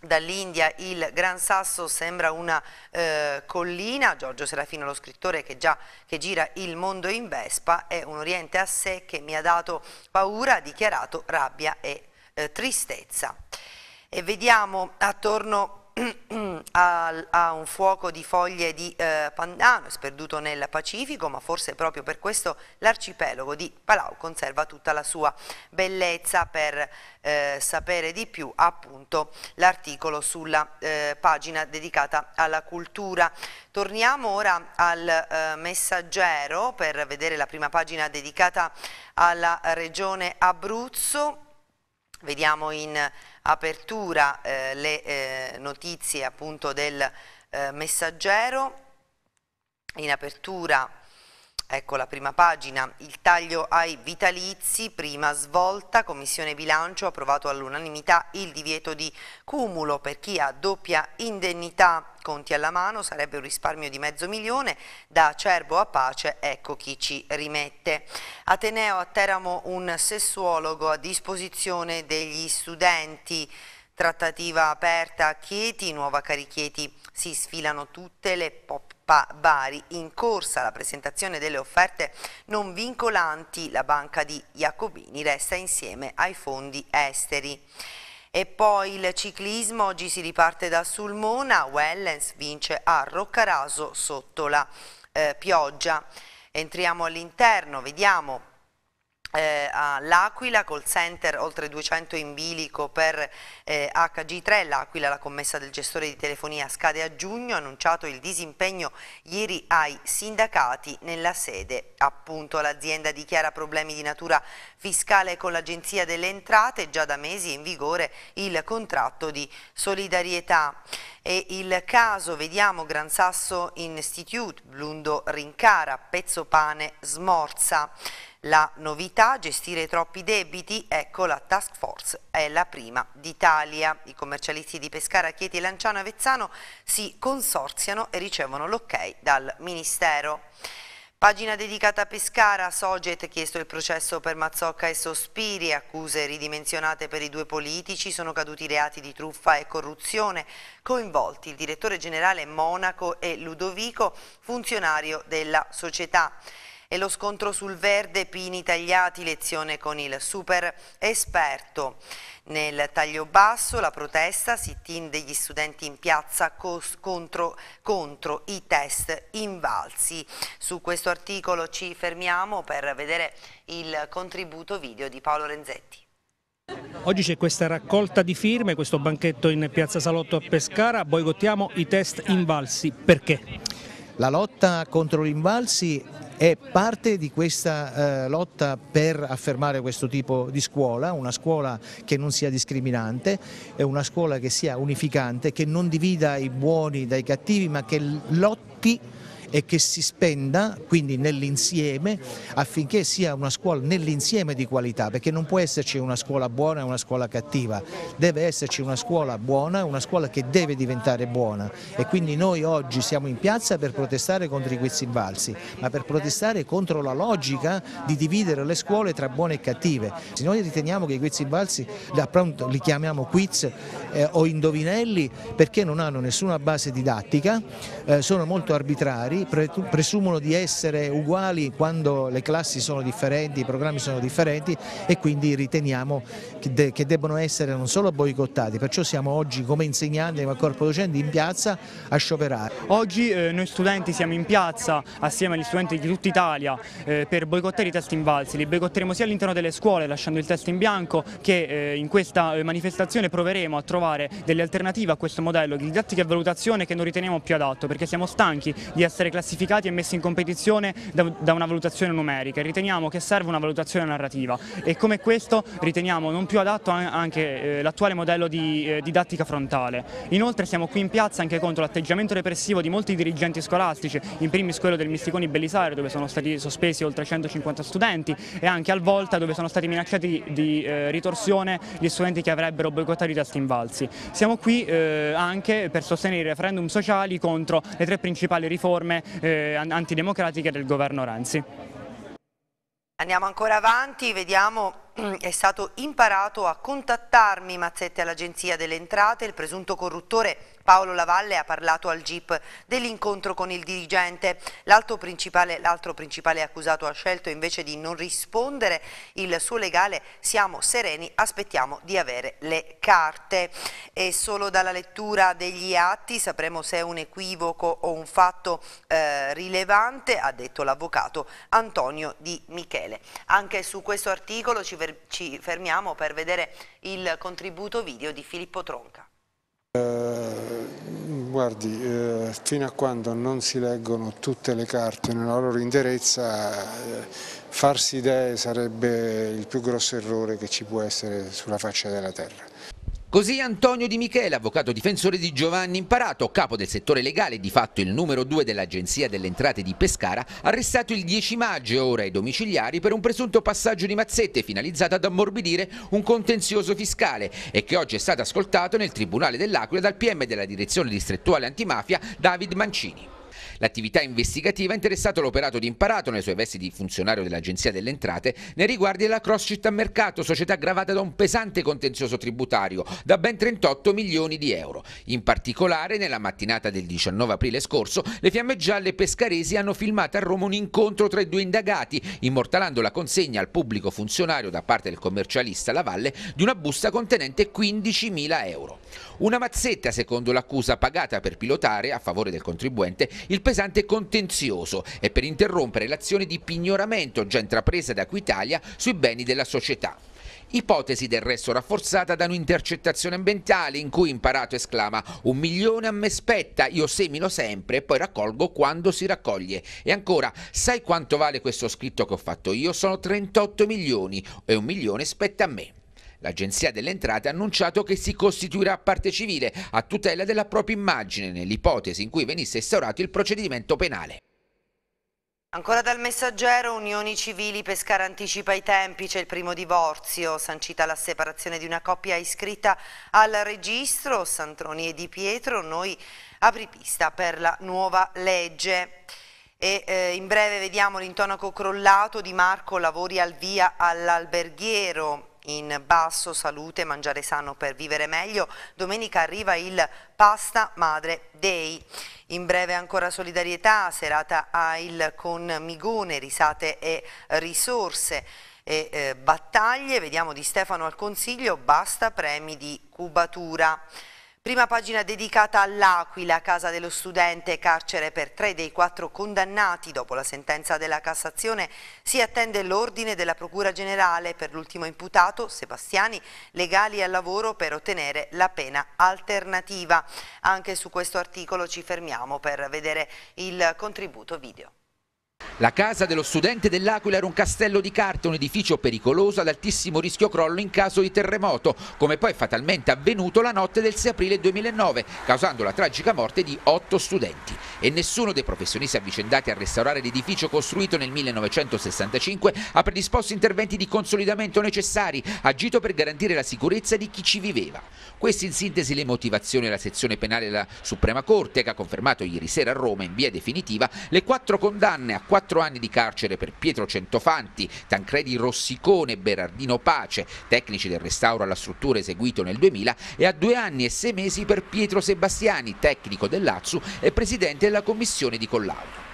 Dall'India il Gran Sasso sembra una eh, collina, Giorgio Serafino lo scrittore che, già, che gira Il mondo in Vespa è un oriente a sé che mi ha dato paura, ha dichiarato rabbia e eh, tristezza. E vediamo attorno a, (clears throat) a, un fuoco di foglie di eh, Pandano, sperduto nel Pacifico, ma forse proprio per questo l'arcipelago di Palau conserva tutta la sua bellezza per eh, sapere di più appunto l'articolo sulla eh, pagina dedicata alla cultura. Torniamo ora al eh, messaggero per vedere la prima pagina dedicata alla regione Abruzzo, vediamo in apertura eh, le eh, notizie appunto del eh, messaggero, in apertura Ecco la prima pagina, il taglio ai vitalizi, prima svolta, Commissione Bilancio ha approvato all'unanimità il divieto di cumulo per chi ha doppia indennità conti alla mano, sarebbe un risparmio di mezzo milione, da acerbo a Pace ecco chi ci rimette. Ateneo a Teramo un sessuologo a disposizione degli studenti, trattativa aperta a Chieti, Nuova Carichieti si sfilano tutte le pop Bari in corsa la presentazione delle offerte non vincolanti, la banca di Jacobini resta insieme ai fondi esteri. E poi il ciclismo, oggi si riparte da Sulmona, Wellens vince a Roccaraso sotto la eh, pioggia. Entriamo all'interno, vediamo eh, all'Aquila, call center oltre 200 in bilico per eh, HG3, l'Aquila la commessa del gestore di telefonia scade a giugno, ha annunciato il disimpegno ieri ai sindacati nella sede appunto l'azienda dichiara problemi di natura fiscale con l'agenzia delle entrate, già da mesi è in vigore il contratto di solidarietà e il caso vediamo Gran Sasso Institute, Blundo rincara, Pezzo Pane, smorza la novità, gestire troppi debiti, ecco la task force è la prima d'Italia. I commercialisti di Pescara, Chieti, Lanciano e Avezzano si consorziano e ricevono l'ok dal Ministero. Pagina dedicata a Pescara, Soget chiesto il processo per Mazzocca e Sospiri, accuse ridimensionate per i due politici, sono caduti reati di truffa e corruzione, coinvolti il direttore generale Monaco e Ludovico, funzionario della società e lo scontro sul verde Pini Tagliati, lezione con il super esperto. Nel taglio basso la protesta, sit-in degli studenti in piazza contro, contro i test invalsi. Su questo articolo ci fermiamo per vedere il contributo video di Paolo Renzetti. Oggi c'è questa raccolta di firme, questo banchetto in piazza Salotto a Pescara, boicottiamo i test invalsi. Perché? La lotta contro gli invalsi è parte di questa eh, lotta per affermare questo tipo di scuola, una scuola che non sia discriminante, una scuola che sia unificante, che non divida i buoni dai cattivi ma che lotti e che si spenda quindi nell'insieme affinché sia una scuola nell'insieme di qualità perché non può esserci una scuola buona e una scuola cattiva, deve esserci una scuola buona, una scuola che deve diventare buona e quindi noi oggi siamo in piazza per protestare contro i guizzi invalsi ma per protestare contro la logica di dividere le scuole tra buone e cattive. Se noi riteniamo che i guizzi invalsi, li chiamiamo quiz, eh, o indovinelli perché non hanno nessuna base didattica, eh, sono molto arbitrari, pre presumono di essere uguali quando le classi sono differenti, i programmi sono differenti e quindi riteniamo che, de che debbano essere non solo boicottati, perciò siamo oggi come insegnanti, come corpo docente in piazza a scioperare. Oggi eh, noi studenti siamo in piazza assieme agli studenti di tutta Italia eh, per boicottare i test invalsi, li boicotteremo sia all'interno delle scuole lasciando il test in bianco che eh, in questa eh, manifestazione proveremo a trovare trovare delle alternative a questo modello di didattica e valutazione che non riteniamo più adatto perché siamo stanchi di essere classificati e messi in competizione da, da una valutazione numerica, riteniamo che serve una valutazione narrativa e come questo riteniamo non più adatto anche eh, l'attuale modello di eh, didattica frontale. Inoltre siamo qui in piazza anche contro l'atteggiamento repressivo di molti dirigenti scolastici, in primis quello del Misticoni Bellisario dove sono stati sospesi oltre 150 studenti e anche al Volta dove sono stati minacciati di, di eh, ritorsione gli studenti che avrebbero boicottato i test in Val rialzi. Siamo qui eh, anche per sostenere i referendum sociali contro le tre principali riforme eh, antidemocratiche del governo Renzi. Andiamo ancora avanti, vediamo (clears throat) è stato imparato a contattarmi Mazzetti all'Agenzia delle Entrate, il presunto corruttore Paolo Lavalle ha parlato al GIP dell'incontro con il dirigente, l'altro principale, principale, accusato ha scelto invece di non rispondere, il suo legale siamo sereni, aspettiamo di avere le carte e solo dalla lettura degli atti sapremo se è un equivoco o un fatto eh, rilevante, ha detto l'avvocato Antonio Di Michele. Anche su questo articolo ci verrà fer ci fermiamo per vedere il contributo video di Filippo Tronca. Eh, guardi, eh, fino a quando non si leggono tutte le carte nella loro interezza, eh, farsi idee sarebbe il più grosso errore che ci può essere sulla faccia della terra. Così Antonio Di Michele, avvocato difensore di Giovanni Imparato, capo del settore legale e di fatto il numero due dell'Agenzia delle Entrate di Pescara, arrestato il 10 maggio ora ai domiciliari per un presunto passaggio di mazzette finalizzato ad ammorbidire un contenzioso fiscale e che oggi è stato ascoltato nel Tribunale dell'Aquila dal PM della Direzione Distrettuale Antimafia David Mancini. L'attività investigativa ha interessato l'operato di Imparato nelle sue vesti di funzionario dell'Agenzia delle Entrate nei riguardi della Cross Città Mercato, società gravata da un pesante contenzioso tributario da ben 38 milioni di euro. In particolare, nella mattinata del 19 aprile scorso, le fiamme gialle pescaresi hanno filmato a Roma un incontro tra i due indagati, immortalando la consegna al pubblico funzionario da parte del commercialista Lavalle di una busta contenente 15 mila euro. Una mazzetta, secondo l'accusa, pagata per pilotare, a favore del contribuente, il pesante contenzioso e per interrompere l'azione di pignoramento già intrapresa da Equitalia sui beni della società. Ipotesi del resto rafforzata da un'intercettazione ambientale in cui imparato esclama un milione a me spetta, io semino sempre e poi raccolgo quando si raccoglie. E ancora, sai quanto vale questo scritto che ho fatto io? Sono 38 milioni e un milione spetta a me. L'Agenzia delle Entrate ha annunciato che si costituirà parte civile a tutela della propria immagine nell'ipotesi in cui venisse instaurato il procedimento penale. Ancora dal messaggero, unioni civili, Pescara anticipa i tempi, c'è il primo divorzio, sancita la separazione di una coppia iscritta al registro, Santroni e Di Pietro, noi apripista per la nuova legge. E, eh, in breve vediamo l'intonaco crollato di Marco, lavori al via all'alberghiero, in basso, salute, mangiare sano per vivere meglio. Domenica arriva il Pasta Madre Day. In breve ancora solidarietà, serata AIL con Migone, risate e risorse e eh, battaglie. Vediamo di Stefano al Consiglio, basta premi di cubatura. Prima pagina dedicata all'Aquila, casa dello studente, carcere per tre dei quattro condannati. Dopo la sentenza della Cassazione si attende l'ordine della Procura Generale per l'ultimo imputato, Sebastiani, legali al lavoro per ottenere la pena alternativa. Anche su questo articolo ci fermiamo per vedere il contributo video. La casa dello studente dell'Aquila era un castello di carte, un edificio pericoloso ad altissimo rischio crollo in caso di terremoto, come poi fatalmente avvenuto la notte del 6 aprile 2009, causando la tragica morte di otto studenti. E nessuno dei professionisti avvicendati a restaurare l'edificio costruito nel 1965 ha predisposto interventi di consolidamento necessari, agito per garantire la sicurezza di chi ci viveva. Queste in sintesi le motivazioni della sezione penale della Suprema Corte, che ha confermato ieri sera a Roma in via definitiva le quattro condanne a quattro anni di carcere per Pietro Centofanti, Tancredi Rossicone e Berardino Pace, tecnici del restauro alla struttura eseguito nel 2000, e a due anni e sei mesi per Pietro Sebastiani, tecnico dell'Azzu e presidente della commissione di collaudo.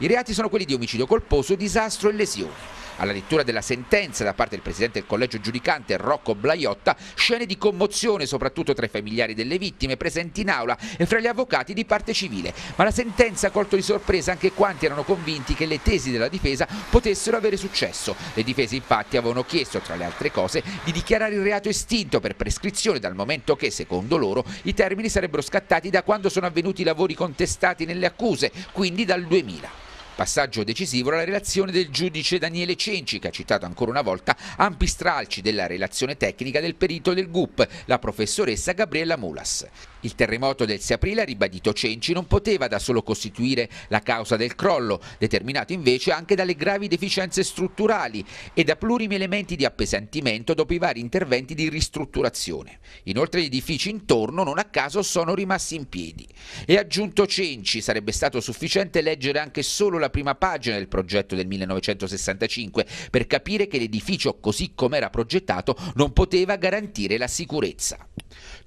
I reati sono quelli di omicidio colposo, disastro e lesioni. Alla lettura della sentenza da parte del presidente del collegio giudicante Rocco Blaiotta, scene di commozione soprattutto tra i familiari delle vittime presenti in aula e fra gli avvocati di parte civile. Ma la sentenza ha colto di sorpresa anche quanti erano convinti che le tesi della difesa potessero avere successo. Le difese infatti avevano chiesto, tra le altre cose, di dichiarare il reato estinto per prescrizione dal momento che, secondo loro, i termini sarebbero scattati da quando sono avvenuti i lavori contestati nelle accuse, quindi dal 2000. Passaggio decisivo era la relazione del giudice Daniele Cenci, che ha citato ancora una volta ampi stralci della relazione tecnica del perito del GUP, la professoressa Gabriella Mulas. Il terremoto del 6 aprile, ha ribadito Cenci, non poteva da solo costituire la causa del crollo, determinato invece anche dalle gravi deficienze strutturali e da plurimi elementi di appesantimento dopo i vari interventi di ristrutturazione. Inoltre gli edifici intorno non a caso sono rimasti in piedi. E aggiunto Cenci, sarebbe stato sufficiente leggere anche solo la prima pagina del progetto del 1965 per capire che l'edificio così com'era progettato non poteva garantire la sicurezza.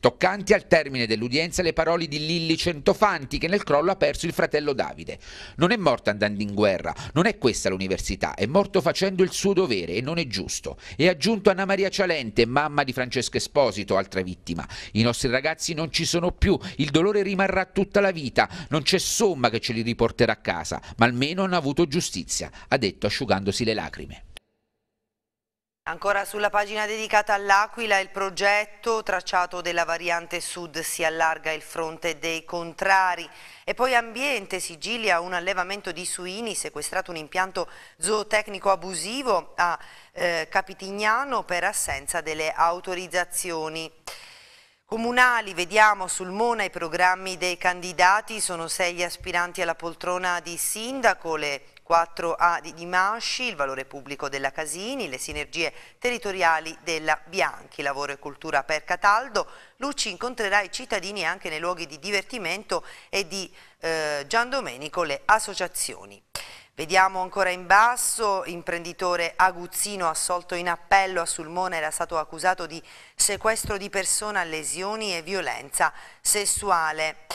Toccanti al termine dell'udienza le parole di Lilli Centofanti che nel crollo ha perso il fratello Davide. Non è morto andando in guerra, non è questa l'università, è morto facendo il suo dovere e non è giusto. E ha aggiunto Anna Maria Cialente, mamma di Francesco Esposito, altra vittima. I nostri ragazzi non ci sono più, il dolore rimarrà tutta la vita, non c'è somma che ce li riporterà a casa, ma almeno hanno avuto giustizia, ha detto asciugandosi le lacrime. Ancora sulla pagina dedicata all'Aquila, il progetto tracciato della variante sud si allarga il fronte dei contrari. E poi ambiente, Sicilia, un allevamento di suini, sequestrato un impianto zootecnico abusivo a eh, Capitignano per assenza delle autorizzazioni. Comunali, vediamo sul Mona i programmi dei candidati, sono sei gli aspiranti alla poltrona di sindaco, le 4A di, di Masci, il valore pubblico della Casini, le sinergie territoriali della Bianchi, lavoro e cultura per Cataldo. Luci incontrerà i cittadini anche nei luoghi di divertimento e di eh, Gian Domenico le associazioni. Vediamo ancora in basso, imprenditore Aguzzino assolto in appello a Sulmona era stato accusato di sequestro di persona, lesioni e violenza sessuale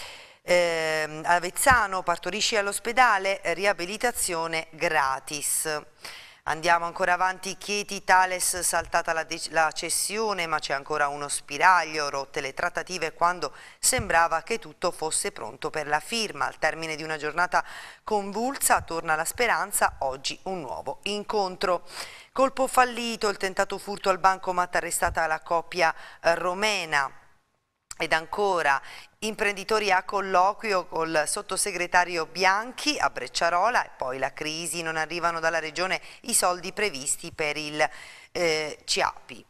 eh, Avezzano, partorisci all'ospedale, riabilitazione gratis. Andiamo ancora avanti, Chieti, Thales, saltata la, la cessione ma c'è ancora uno spiraglio, rotte le trattative quando sembrava che tutto fosse pronto per la firma. Al termine di una giornata convulsa torna la speranza, oggi un nuovo incontro. Colpo fallito, il tentato furto al banco, bancomat arrestata la coppia eh, romena. Ed ancora imprenditori a colloquio col sottosegretario Bianchi a Brecciarola e poi la crisi, non arrivano dalla regione i soldi previsti per il eh, CIAPI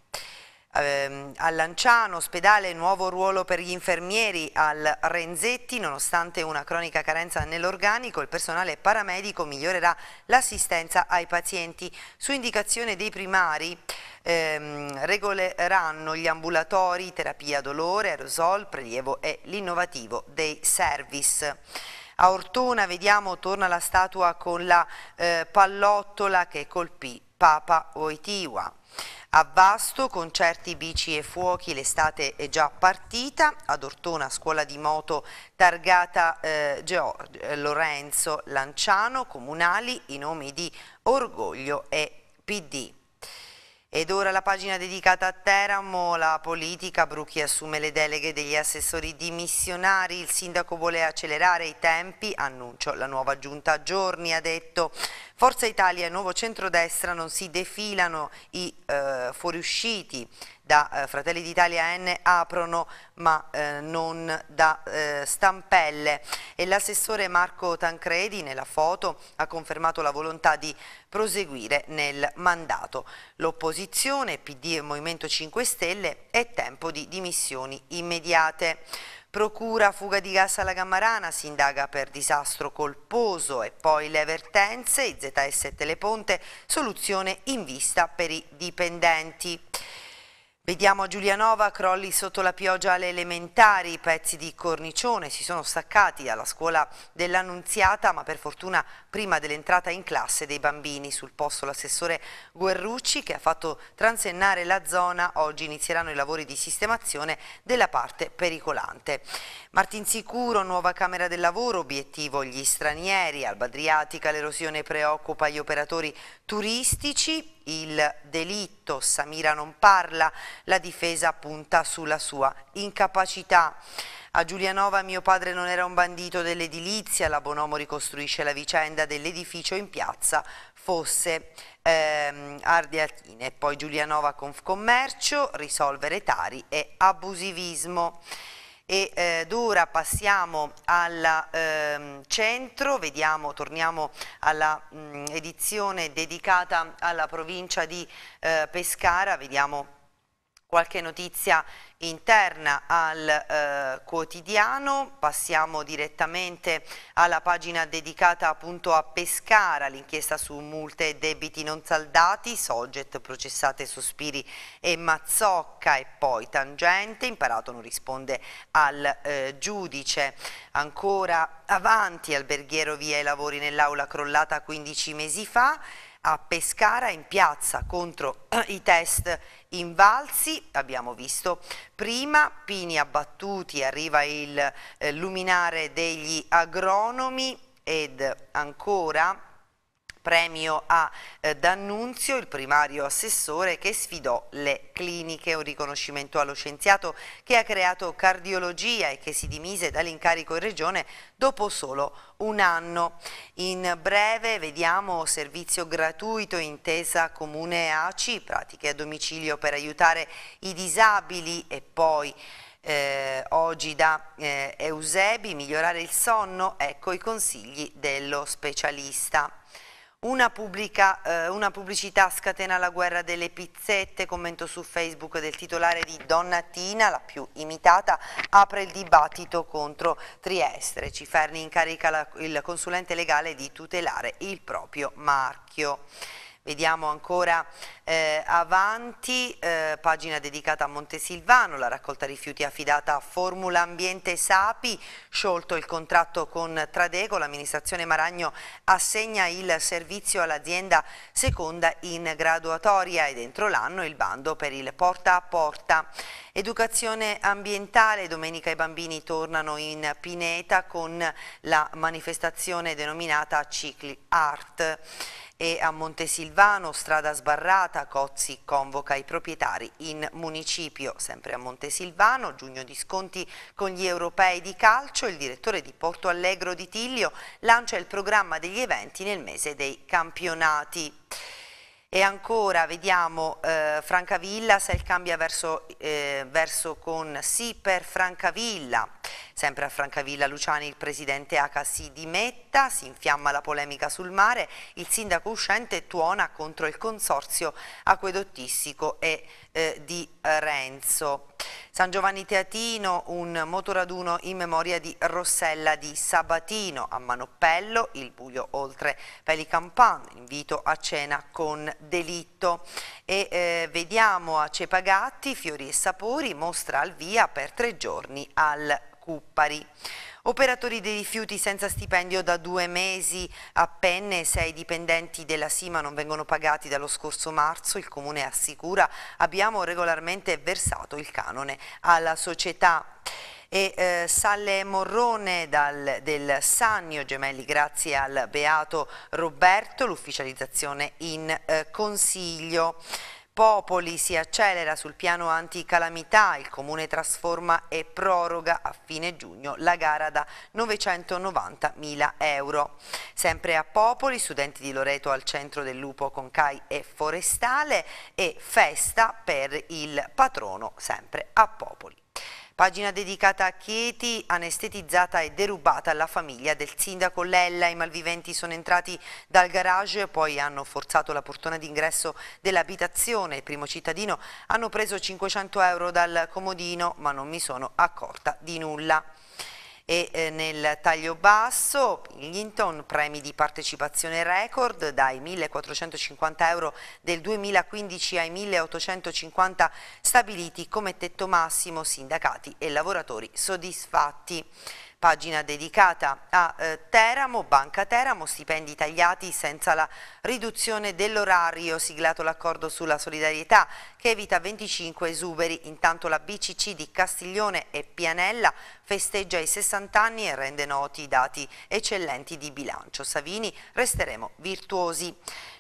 ehm, a Lanciano, ospedale, nuovo ruolo per gli infermieri al Renzetti, nonostante una cronica carenza nell'organico, il personale paramedico migliorerà l'assistenza ai pazienti. Su indicazione dei primari ehm, regoleranno gli ambulatori, terapia dolore, aerosol, prelievo e l'innovativo dei service. A Ortona vediamo torna la statua con la eh, pallottola che colpì Papa Oitiwa. A Vasto, concerti, bici e fuochi, l'estate è già partita. Ad Ortona, scuola di moto targata eh, eh Lorenzo Lanciano, comunali, i nomi di Orgoglio e PD. Ed ora la pagina dedicata a Teramo, la politica, Brucchi assume le deleghe degli assessori dimissionari, il sindaco vuole accelerare i tempi, annuncio la nuova giunta a giorni, ha detto Forza Italia e Nuovo Centrodestra non si defilano i eh, fuoriusciti da eh, Fratelli d'Italia N aprono ma eh, non da eh, stampelle e l'assessore Marco Tancredi nella foto ha confermato la volontà di proseguire nel mandato. L'opposizione, PD e Movimento 5 Stelle è tempo di dimissioni immediate. Procura fuga di gas alla Gammarana, si indaga per disastro colposo e poi le vertenze, ZS e Teleponte, soluzione in vista per i dipendenti. Vediamo a Giulianova crolli sotto la pioggia alle elementari, pezzi di cornicione si sono staccati dalla scuola dell'Annunziata ma per fortuna prima dell'entrata in classe dei bambini. Sul posto l'assessore Guerrucci che ha fatto transennare la zona, oggi inizieranno i lavori di sistemazione della parte pericolante. Martinsicuro, nuova Camera del Lavoro, obiettivo gli stranieri, Alba Adriatica, l'erosione preoccupa gli operatori turistici, il delitto, Samira non parla, la difesa punta sulla sua incapacità. A Giulianova mio padre non era un bandito dell'edilizia, la Bonomo ricostruisce la vicenda dell'edificio in piazza fosse ehm, Ardeatine. Poi Giulianova Confcommercio, risolvere tari e abusivismo e eh, d'ora passiamo al eh, centro, vediamo, torniamo alla mh, mm, edizione dedicata alla provincia di eh, Pescara, vediamo Qualche notizia interna al eh, quotidiano, passiamo direttamente alla pagina dedicata appunto a Pescara, l'inchiesta su multe e debiti non saldati, Soget, processate Sospiri e Mazzocca e poi Tangente, imparato non risponde al eh, giudice. Ancora avanti, alberghiero via i lavori nell'aula crollata 15 mesi fa, a Pescara in piazza contro eh, i test invalsi, abbiamo visto prima, Pini abbattuti, arriva il eh, luminare degli agronomi ed ancora premio a eh, D'Annunzio, il primario assessore che sfidò le cliniche, un riconoscimento allo scienziato che ha creato cardiologia e che si dimise dall'incarico in regione dopo solo un anno. In breve vediamo servizio gratuito intesa comune ACI, pratiche a domicilio per aiutare i disabili e poi eh, oggi da eh, Eusebi, migliorare il sonno, ecco i consigli dello specialista. Una, pubblica, eh, una, pubblicità scatena la guerra delle pizzette, commento su Facebook del titolare di Donnatina, la più imitata, apre il dibattito contro Trieste. Ciferni incarica la, il consulente legale di tutelare il proprio marchio. Vediamo ancora eh, avanti, eh, pagina dedicata a Montesilvano, la raccolta rifiuti affidata a Formula Ambiente Sapi, sciolto il contratto con Tradeco, l'amministrazione Maragno assegna il servizio all'azienda seconda in graduatoria e dentro l'anno il bando per il porta a porta. Educazione ambientale, domenica i bambini tornano in Pineta con la manifestazione denominata Cicli Art e a Montesilvano, strada sbarrata, Cozzi convoca i proprietari in municipio. Sempre a Montesilvano, giugno di sconti con gli europei di calcio, il direttore di Porto Allegro di Tiglio lancia il programma degli eventi nel mese dei campionati. E ancora vediamo eh, Francavilla, Sel cambia verso, eh, verso con sì per Francavilla. Sempre a Francavilla Luciani il presidente H si dimetta, si infiamma la polemica sul mare, il sindaco uscente tuona contro il consorzio acquedottistico e eh, di Renzo. San Giovanni Teatino, un motoraduno in memoria di Rossella di Sabatino, a Manoppello, il buio oltre Pelicampan, invito a cena con delitto. E eh, vediamo a Cepagatti, Fiori e Sapori, mostra al via per tre giorni al Cuppari. Operatori dei rifiuti senza stipendio da due mesi a penne, sei dipendenti della Sima non vengono pagati dallo scorso marzo, il Comune assicura abbiamo regolarmente versato il canone alla società e eh, Salle Morrone dal, del Sannio Gemelli grazie al Beato Roberto l'ufficializzazione in eh, consiglio Popoli si accelera sul piano anticalamità, il Comune trasforma e proroga a fine giugno la gara da 990.000 euro. Sempre a Popoli, studenti di Loreto al centro del Lupo con CAI e Forestale e festa per il patrono sempre a Popoli. Pagina dedicata a Chieti, anestetizzata e derubata la famiglia del sindaco Lella. I malviventi sono entrati dal garage, poi hanno forzato la portona d'ingresso dell'abitazione. Il primo cittadino hanno preso 500 euro dal comodino, ma non mi sono accorta di nulla e eh, nel taglio basso Millington premi di partecipazione record dai 1.450 euro del 2015 ai 1.850 stabiliti come tetto massimo sindacati e lavoratori soddisfatti. Pagina dedicata a eh, Teramo, Banca Teramo, stipendi tagliati senza la riduzione dell'orario, siglato l'accordo sulla solidarietà che evita 25 esuberi. Intanto la BCC di Castiglione e Pianella festeggia i 60 anni e rende noti i dati eccellenti di bilancio. Savini, resteremo virtuosi.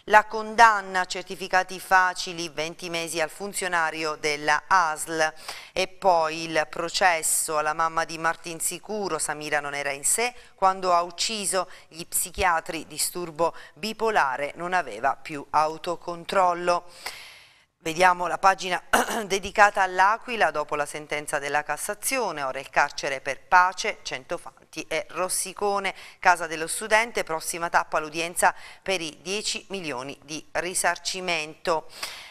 La condanna, certificati facili, 20 mesi al funzionario della ASL e poi il processo alla mamma di Martin Sicuro, Samira non era in sé, quando ha ucciso gli psichiatri, disturbo bipolare, non aveva più autocontrollo. Vediamo la pagina (clears throat) dedicata all'Aquila dopo la sentenza della Cassazione, ora il carcere per pace, Centofanti e Rossicone, casa dello studente, prossima tappa l'udienza per i 10 milioni di risarcimento.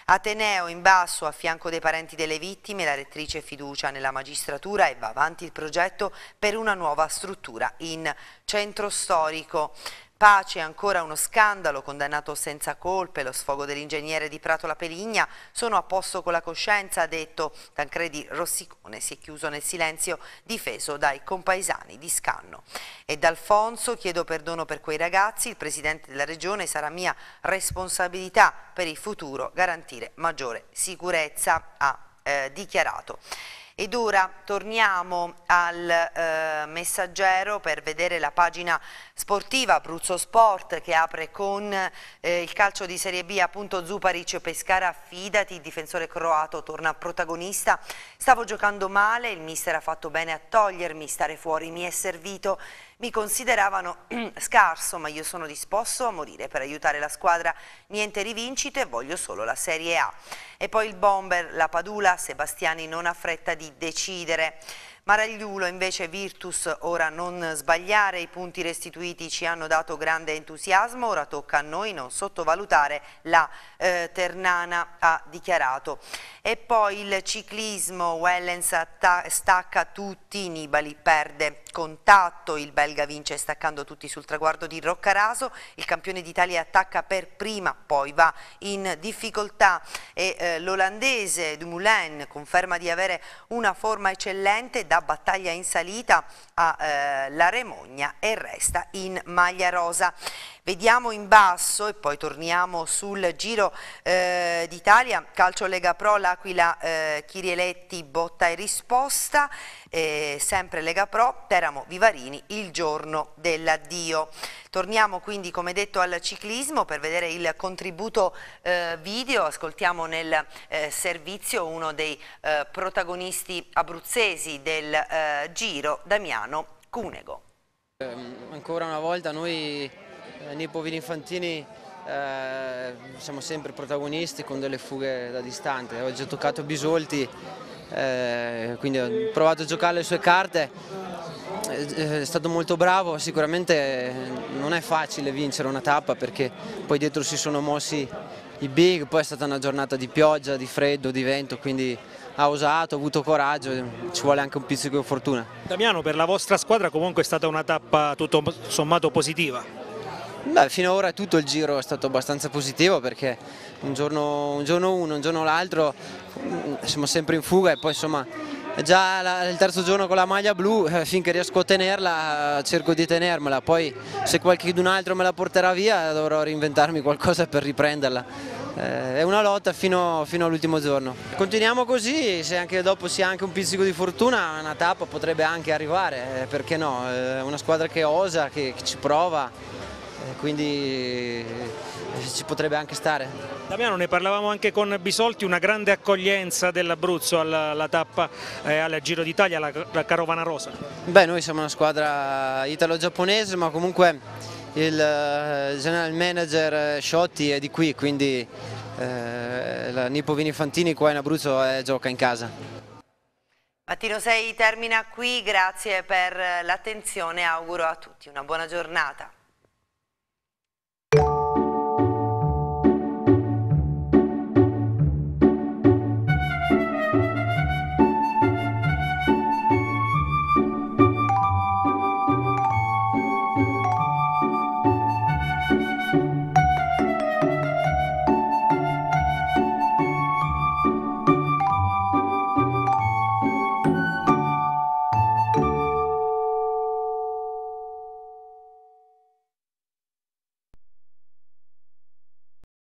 Ateneo in basso a fianco dei parenti delle vittime, la rettrice fiducia nella magistratura e va avanti il progetto per una nuova struttura in centro storico pace, ancora uno scandalo, condannato senza colpe, lo sfogo dell'ingegnere di Prato La Peligna, sono a posto con la coscienza, ha detto Tancredi Rossicone, si è chiuso nel silenzio difeso dai compaesani di Scanno. Ed Alfonso, chiedo perdono per quei ragazzi, il Presidente della Regione sarà mia responsabilità per il futuro garantire maggiore sicurezza, ha eh, dichiarato. Ed ora torniamo al eh, messaggero per vedere la pagina sportiva Abruzzo Sport che apre con eh, il calcio di Serie B appunto Zuparic Pescara affidati, il difensore croato torna protagonista, stavo giocando male, il mister ha fatto bene a togliermi, stare fuori mi è servito mi consideravano (clears throat) scarso, ma io sono disposto a morire per aiutare la squadra. Niente rivincite, voglio solo la Serie A. E poi il bomber, la Padula, Sebastiani non ha fretta di decidere. Maragliulo invece Virtus ora non sbagliare, i punti restituiti ci hanno dato grande entusiasmo, ora tocca a noi non sottovalutare la eh, Ternana ha dichiarato. E poi il ciclismo, Wellens stacca tutti, Nibali perde contatto, il belga vince staccando tutti sul traguardo di Roccaraso, il campione d'Italia attacca per prima, poi va in difficoltà e eh, l'olandese Dumoulin conferma di avere una forma eccellente da da battaglia in salita a eh, La Remogna e resta in maglia rosa. Vediamo in basso e poi torniamo sul Giro eh, d'Italia, calcio Lega Pro, L'Aquila, eh, Chirieletti, botta e risposta, eh, sempre Lega Pro, Teramo, Vivarini, il giorno dell'addio. Torniamo quindi come detto al ciclismo per vedere il contributo eh, video, ascoltiamo nel eh, servizio uno dei eh, protagonisti abruzzesi del eh, Giro, Damiano Cunego. Ehm, ancora una volta noi eh, nei poveri infantini eh, siamo sempre protagonisti con delle fughe da distante. Oggi ho toccato Bisolti, eh, quindi ho provato a giocare le sue carte. Eh, eh, è stato molto bravo, sicuramente non è facile vincere una tappa perché poi dietro si sono mossi i big, poi è stata una giornata di pioggia, di freddo, di vento, quindi ha osato, ha avuto coraggio, ci vuole anche un pizzico di fortuna. Damiano, per la vostra squadra comunque è stata una tappa tutto sommato positiva. Beh, fino ad ora tutto il giro è stato abbastanza positivo perché un giorno, un giorno uno, un giorno l'altro mm, siamo sempre in fuga e poi insomma già la, il terzo giorno con la maglia blu eh, finché riesco a tenerla cerco di tenermela, poi se qualcun altro me la porterà via dovrò reinventarmi qualcosa per riprenderla. Eh, è una lotta fino, fino all'ultimo giorno. Continuiamo così, se anche dopo si ha anche un pizzico di fortuna una tappa potrebbe anche arrivare, eh, perché no? È eh, una squadra che osa, che, che ci prova, eh, quindi eh, ci potrebbe anche stare. Damiano, ne parlavamo anche con Bisolti, una grande accoglienza dell'Abruzzo alla, alla, tappa eh, al Giro d'Italia, alla, alla Carovana Rosa. Beh, noi siamo una squadra italo-giapponese, ma comunque il eh, general manager Sciotti è di qui, quindi eh, la Nippovini Fantini qua in Abruzzo eh, gioca in casa. Mattino 6 termina qui, grazie per l'attenzione, auguro a tutti una buona giornata.